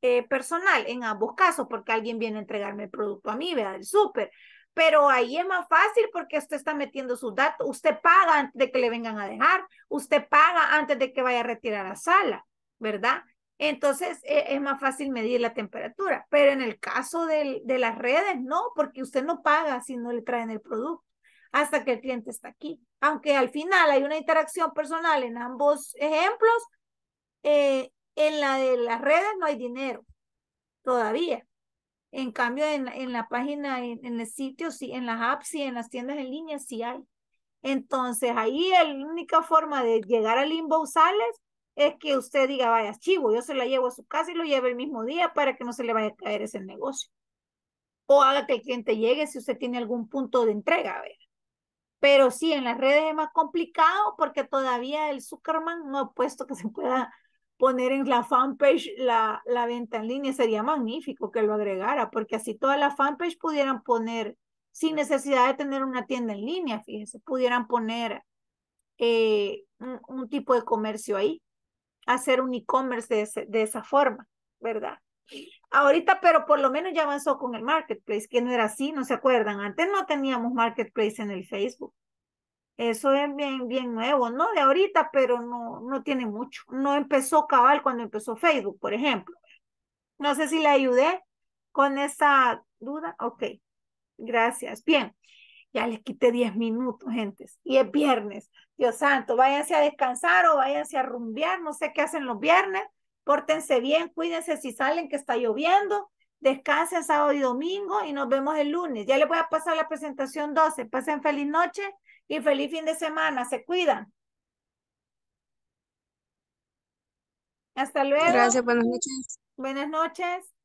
Speaker 1: eh, personal, en ambos casos, porque alguien viene a entregarme el producto a mí, vea, el súper. Pero ahí es más fácil porque usted está metiendo sus datos, usted paga antes de que le vengan a dejar, usted paga antes de que vaya a retirar a sala. ¿verdad? Entonces e, es más fácil medir la temperatura, pero en el caso de las redes, no, porque usted no paga si no le traen el producto hasta que el cliente está aquí. Aunque al final hay una interacción personal en ambos ejemplos, eh, en la de las redes no hay dinero todavía. En cambio, en, en la página, en, el sitio, sí, en las apps y en las tiendas en línea sí hay. Entonces, ahí la única forma de llegar al limbo sales es que usted diga, vaya chivo, yo se la llevo a su casa y lo lleve el mismo día para que no se le vaya a caer ese negocio. O haga que el cliente llegue si usted tiene algún punto de entrega, a ver. Pero sí, en las redes es más complicado porque todavía el superman no ha puesto que se pueda poner en la fanpage la, la venta en línea. Sería magnífico que lo agregara porque así todas las fanpage pudieran poner, sin necesidad de tener una tienda en línea, fíjese, pudieran poner eh, un tipo de comercio ahí hacer un e-commerce de, esa forma, ¿verdad? Ahorita, pero por lo menos ya avanzó con el marketplace, que no era así, no se acuerdan. Antes no teníamos marketplace en el Facebook. Eso es bien, bien nuevo, no de ahorita, pero no, no tiene mucho. No empezó cabal cuando empezó Facebook, por ejemplo. No sé si le ayudé con esa duda. Ok, gracias. Bien, ya les quité 10 minutos, gente. Y es viernes. Dios santo, váyanse a descansar o váyanse a rumbear, no sé qué hacen los viernes, pórtense bien, cuídense si salen que está lloviendo, descansen sábado y domingo y nos vemos el lunes. Ya les voy a pasar la presentación 12, pasen feliz noche y feliz fin de semana, se cuidan. Hasta luego. Gracias, buenas noches. Buenas noches.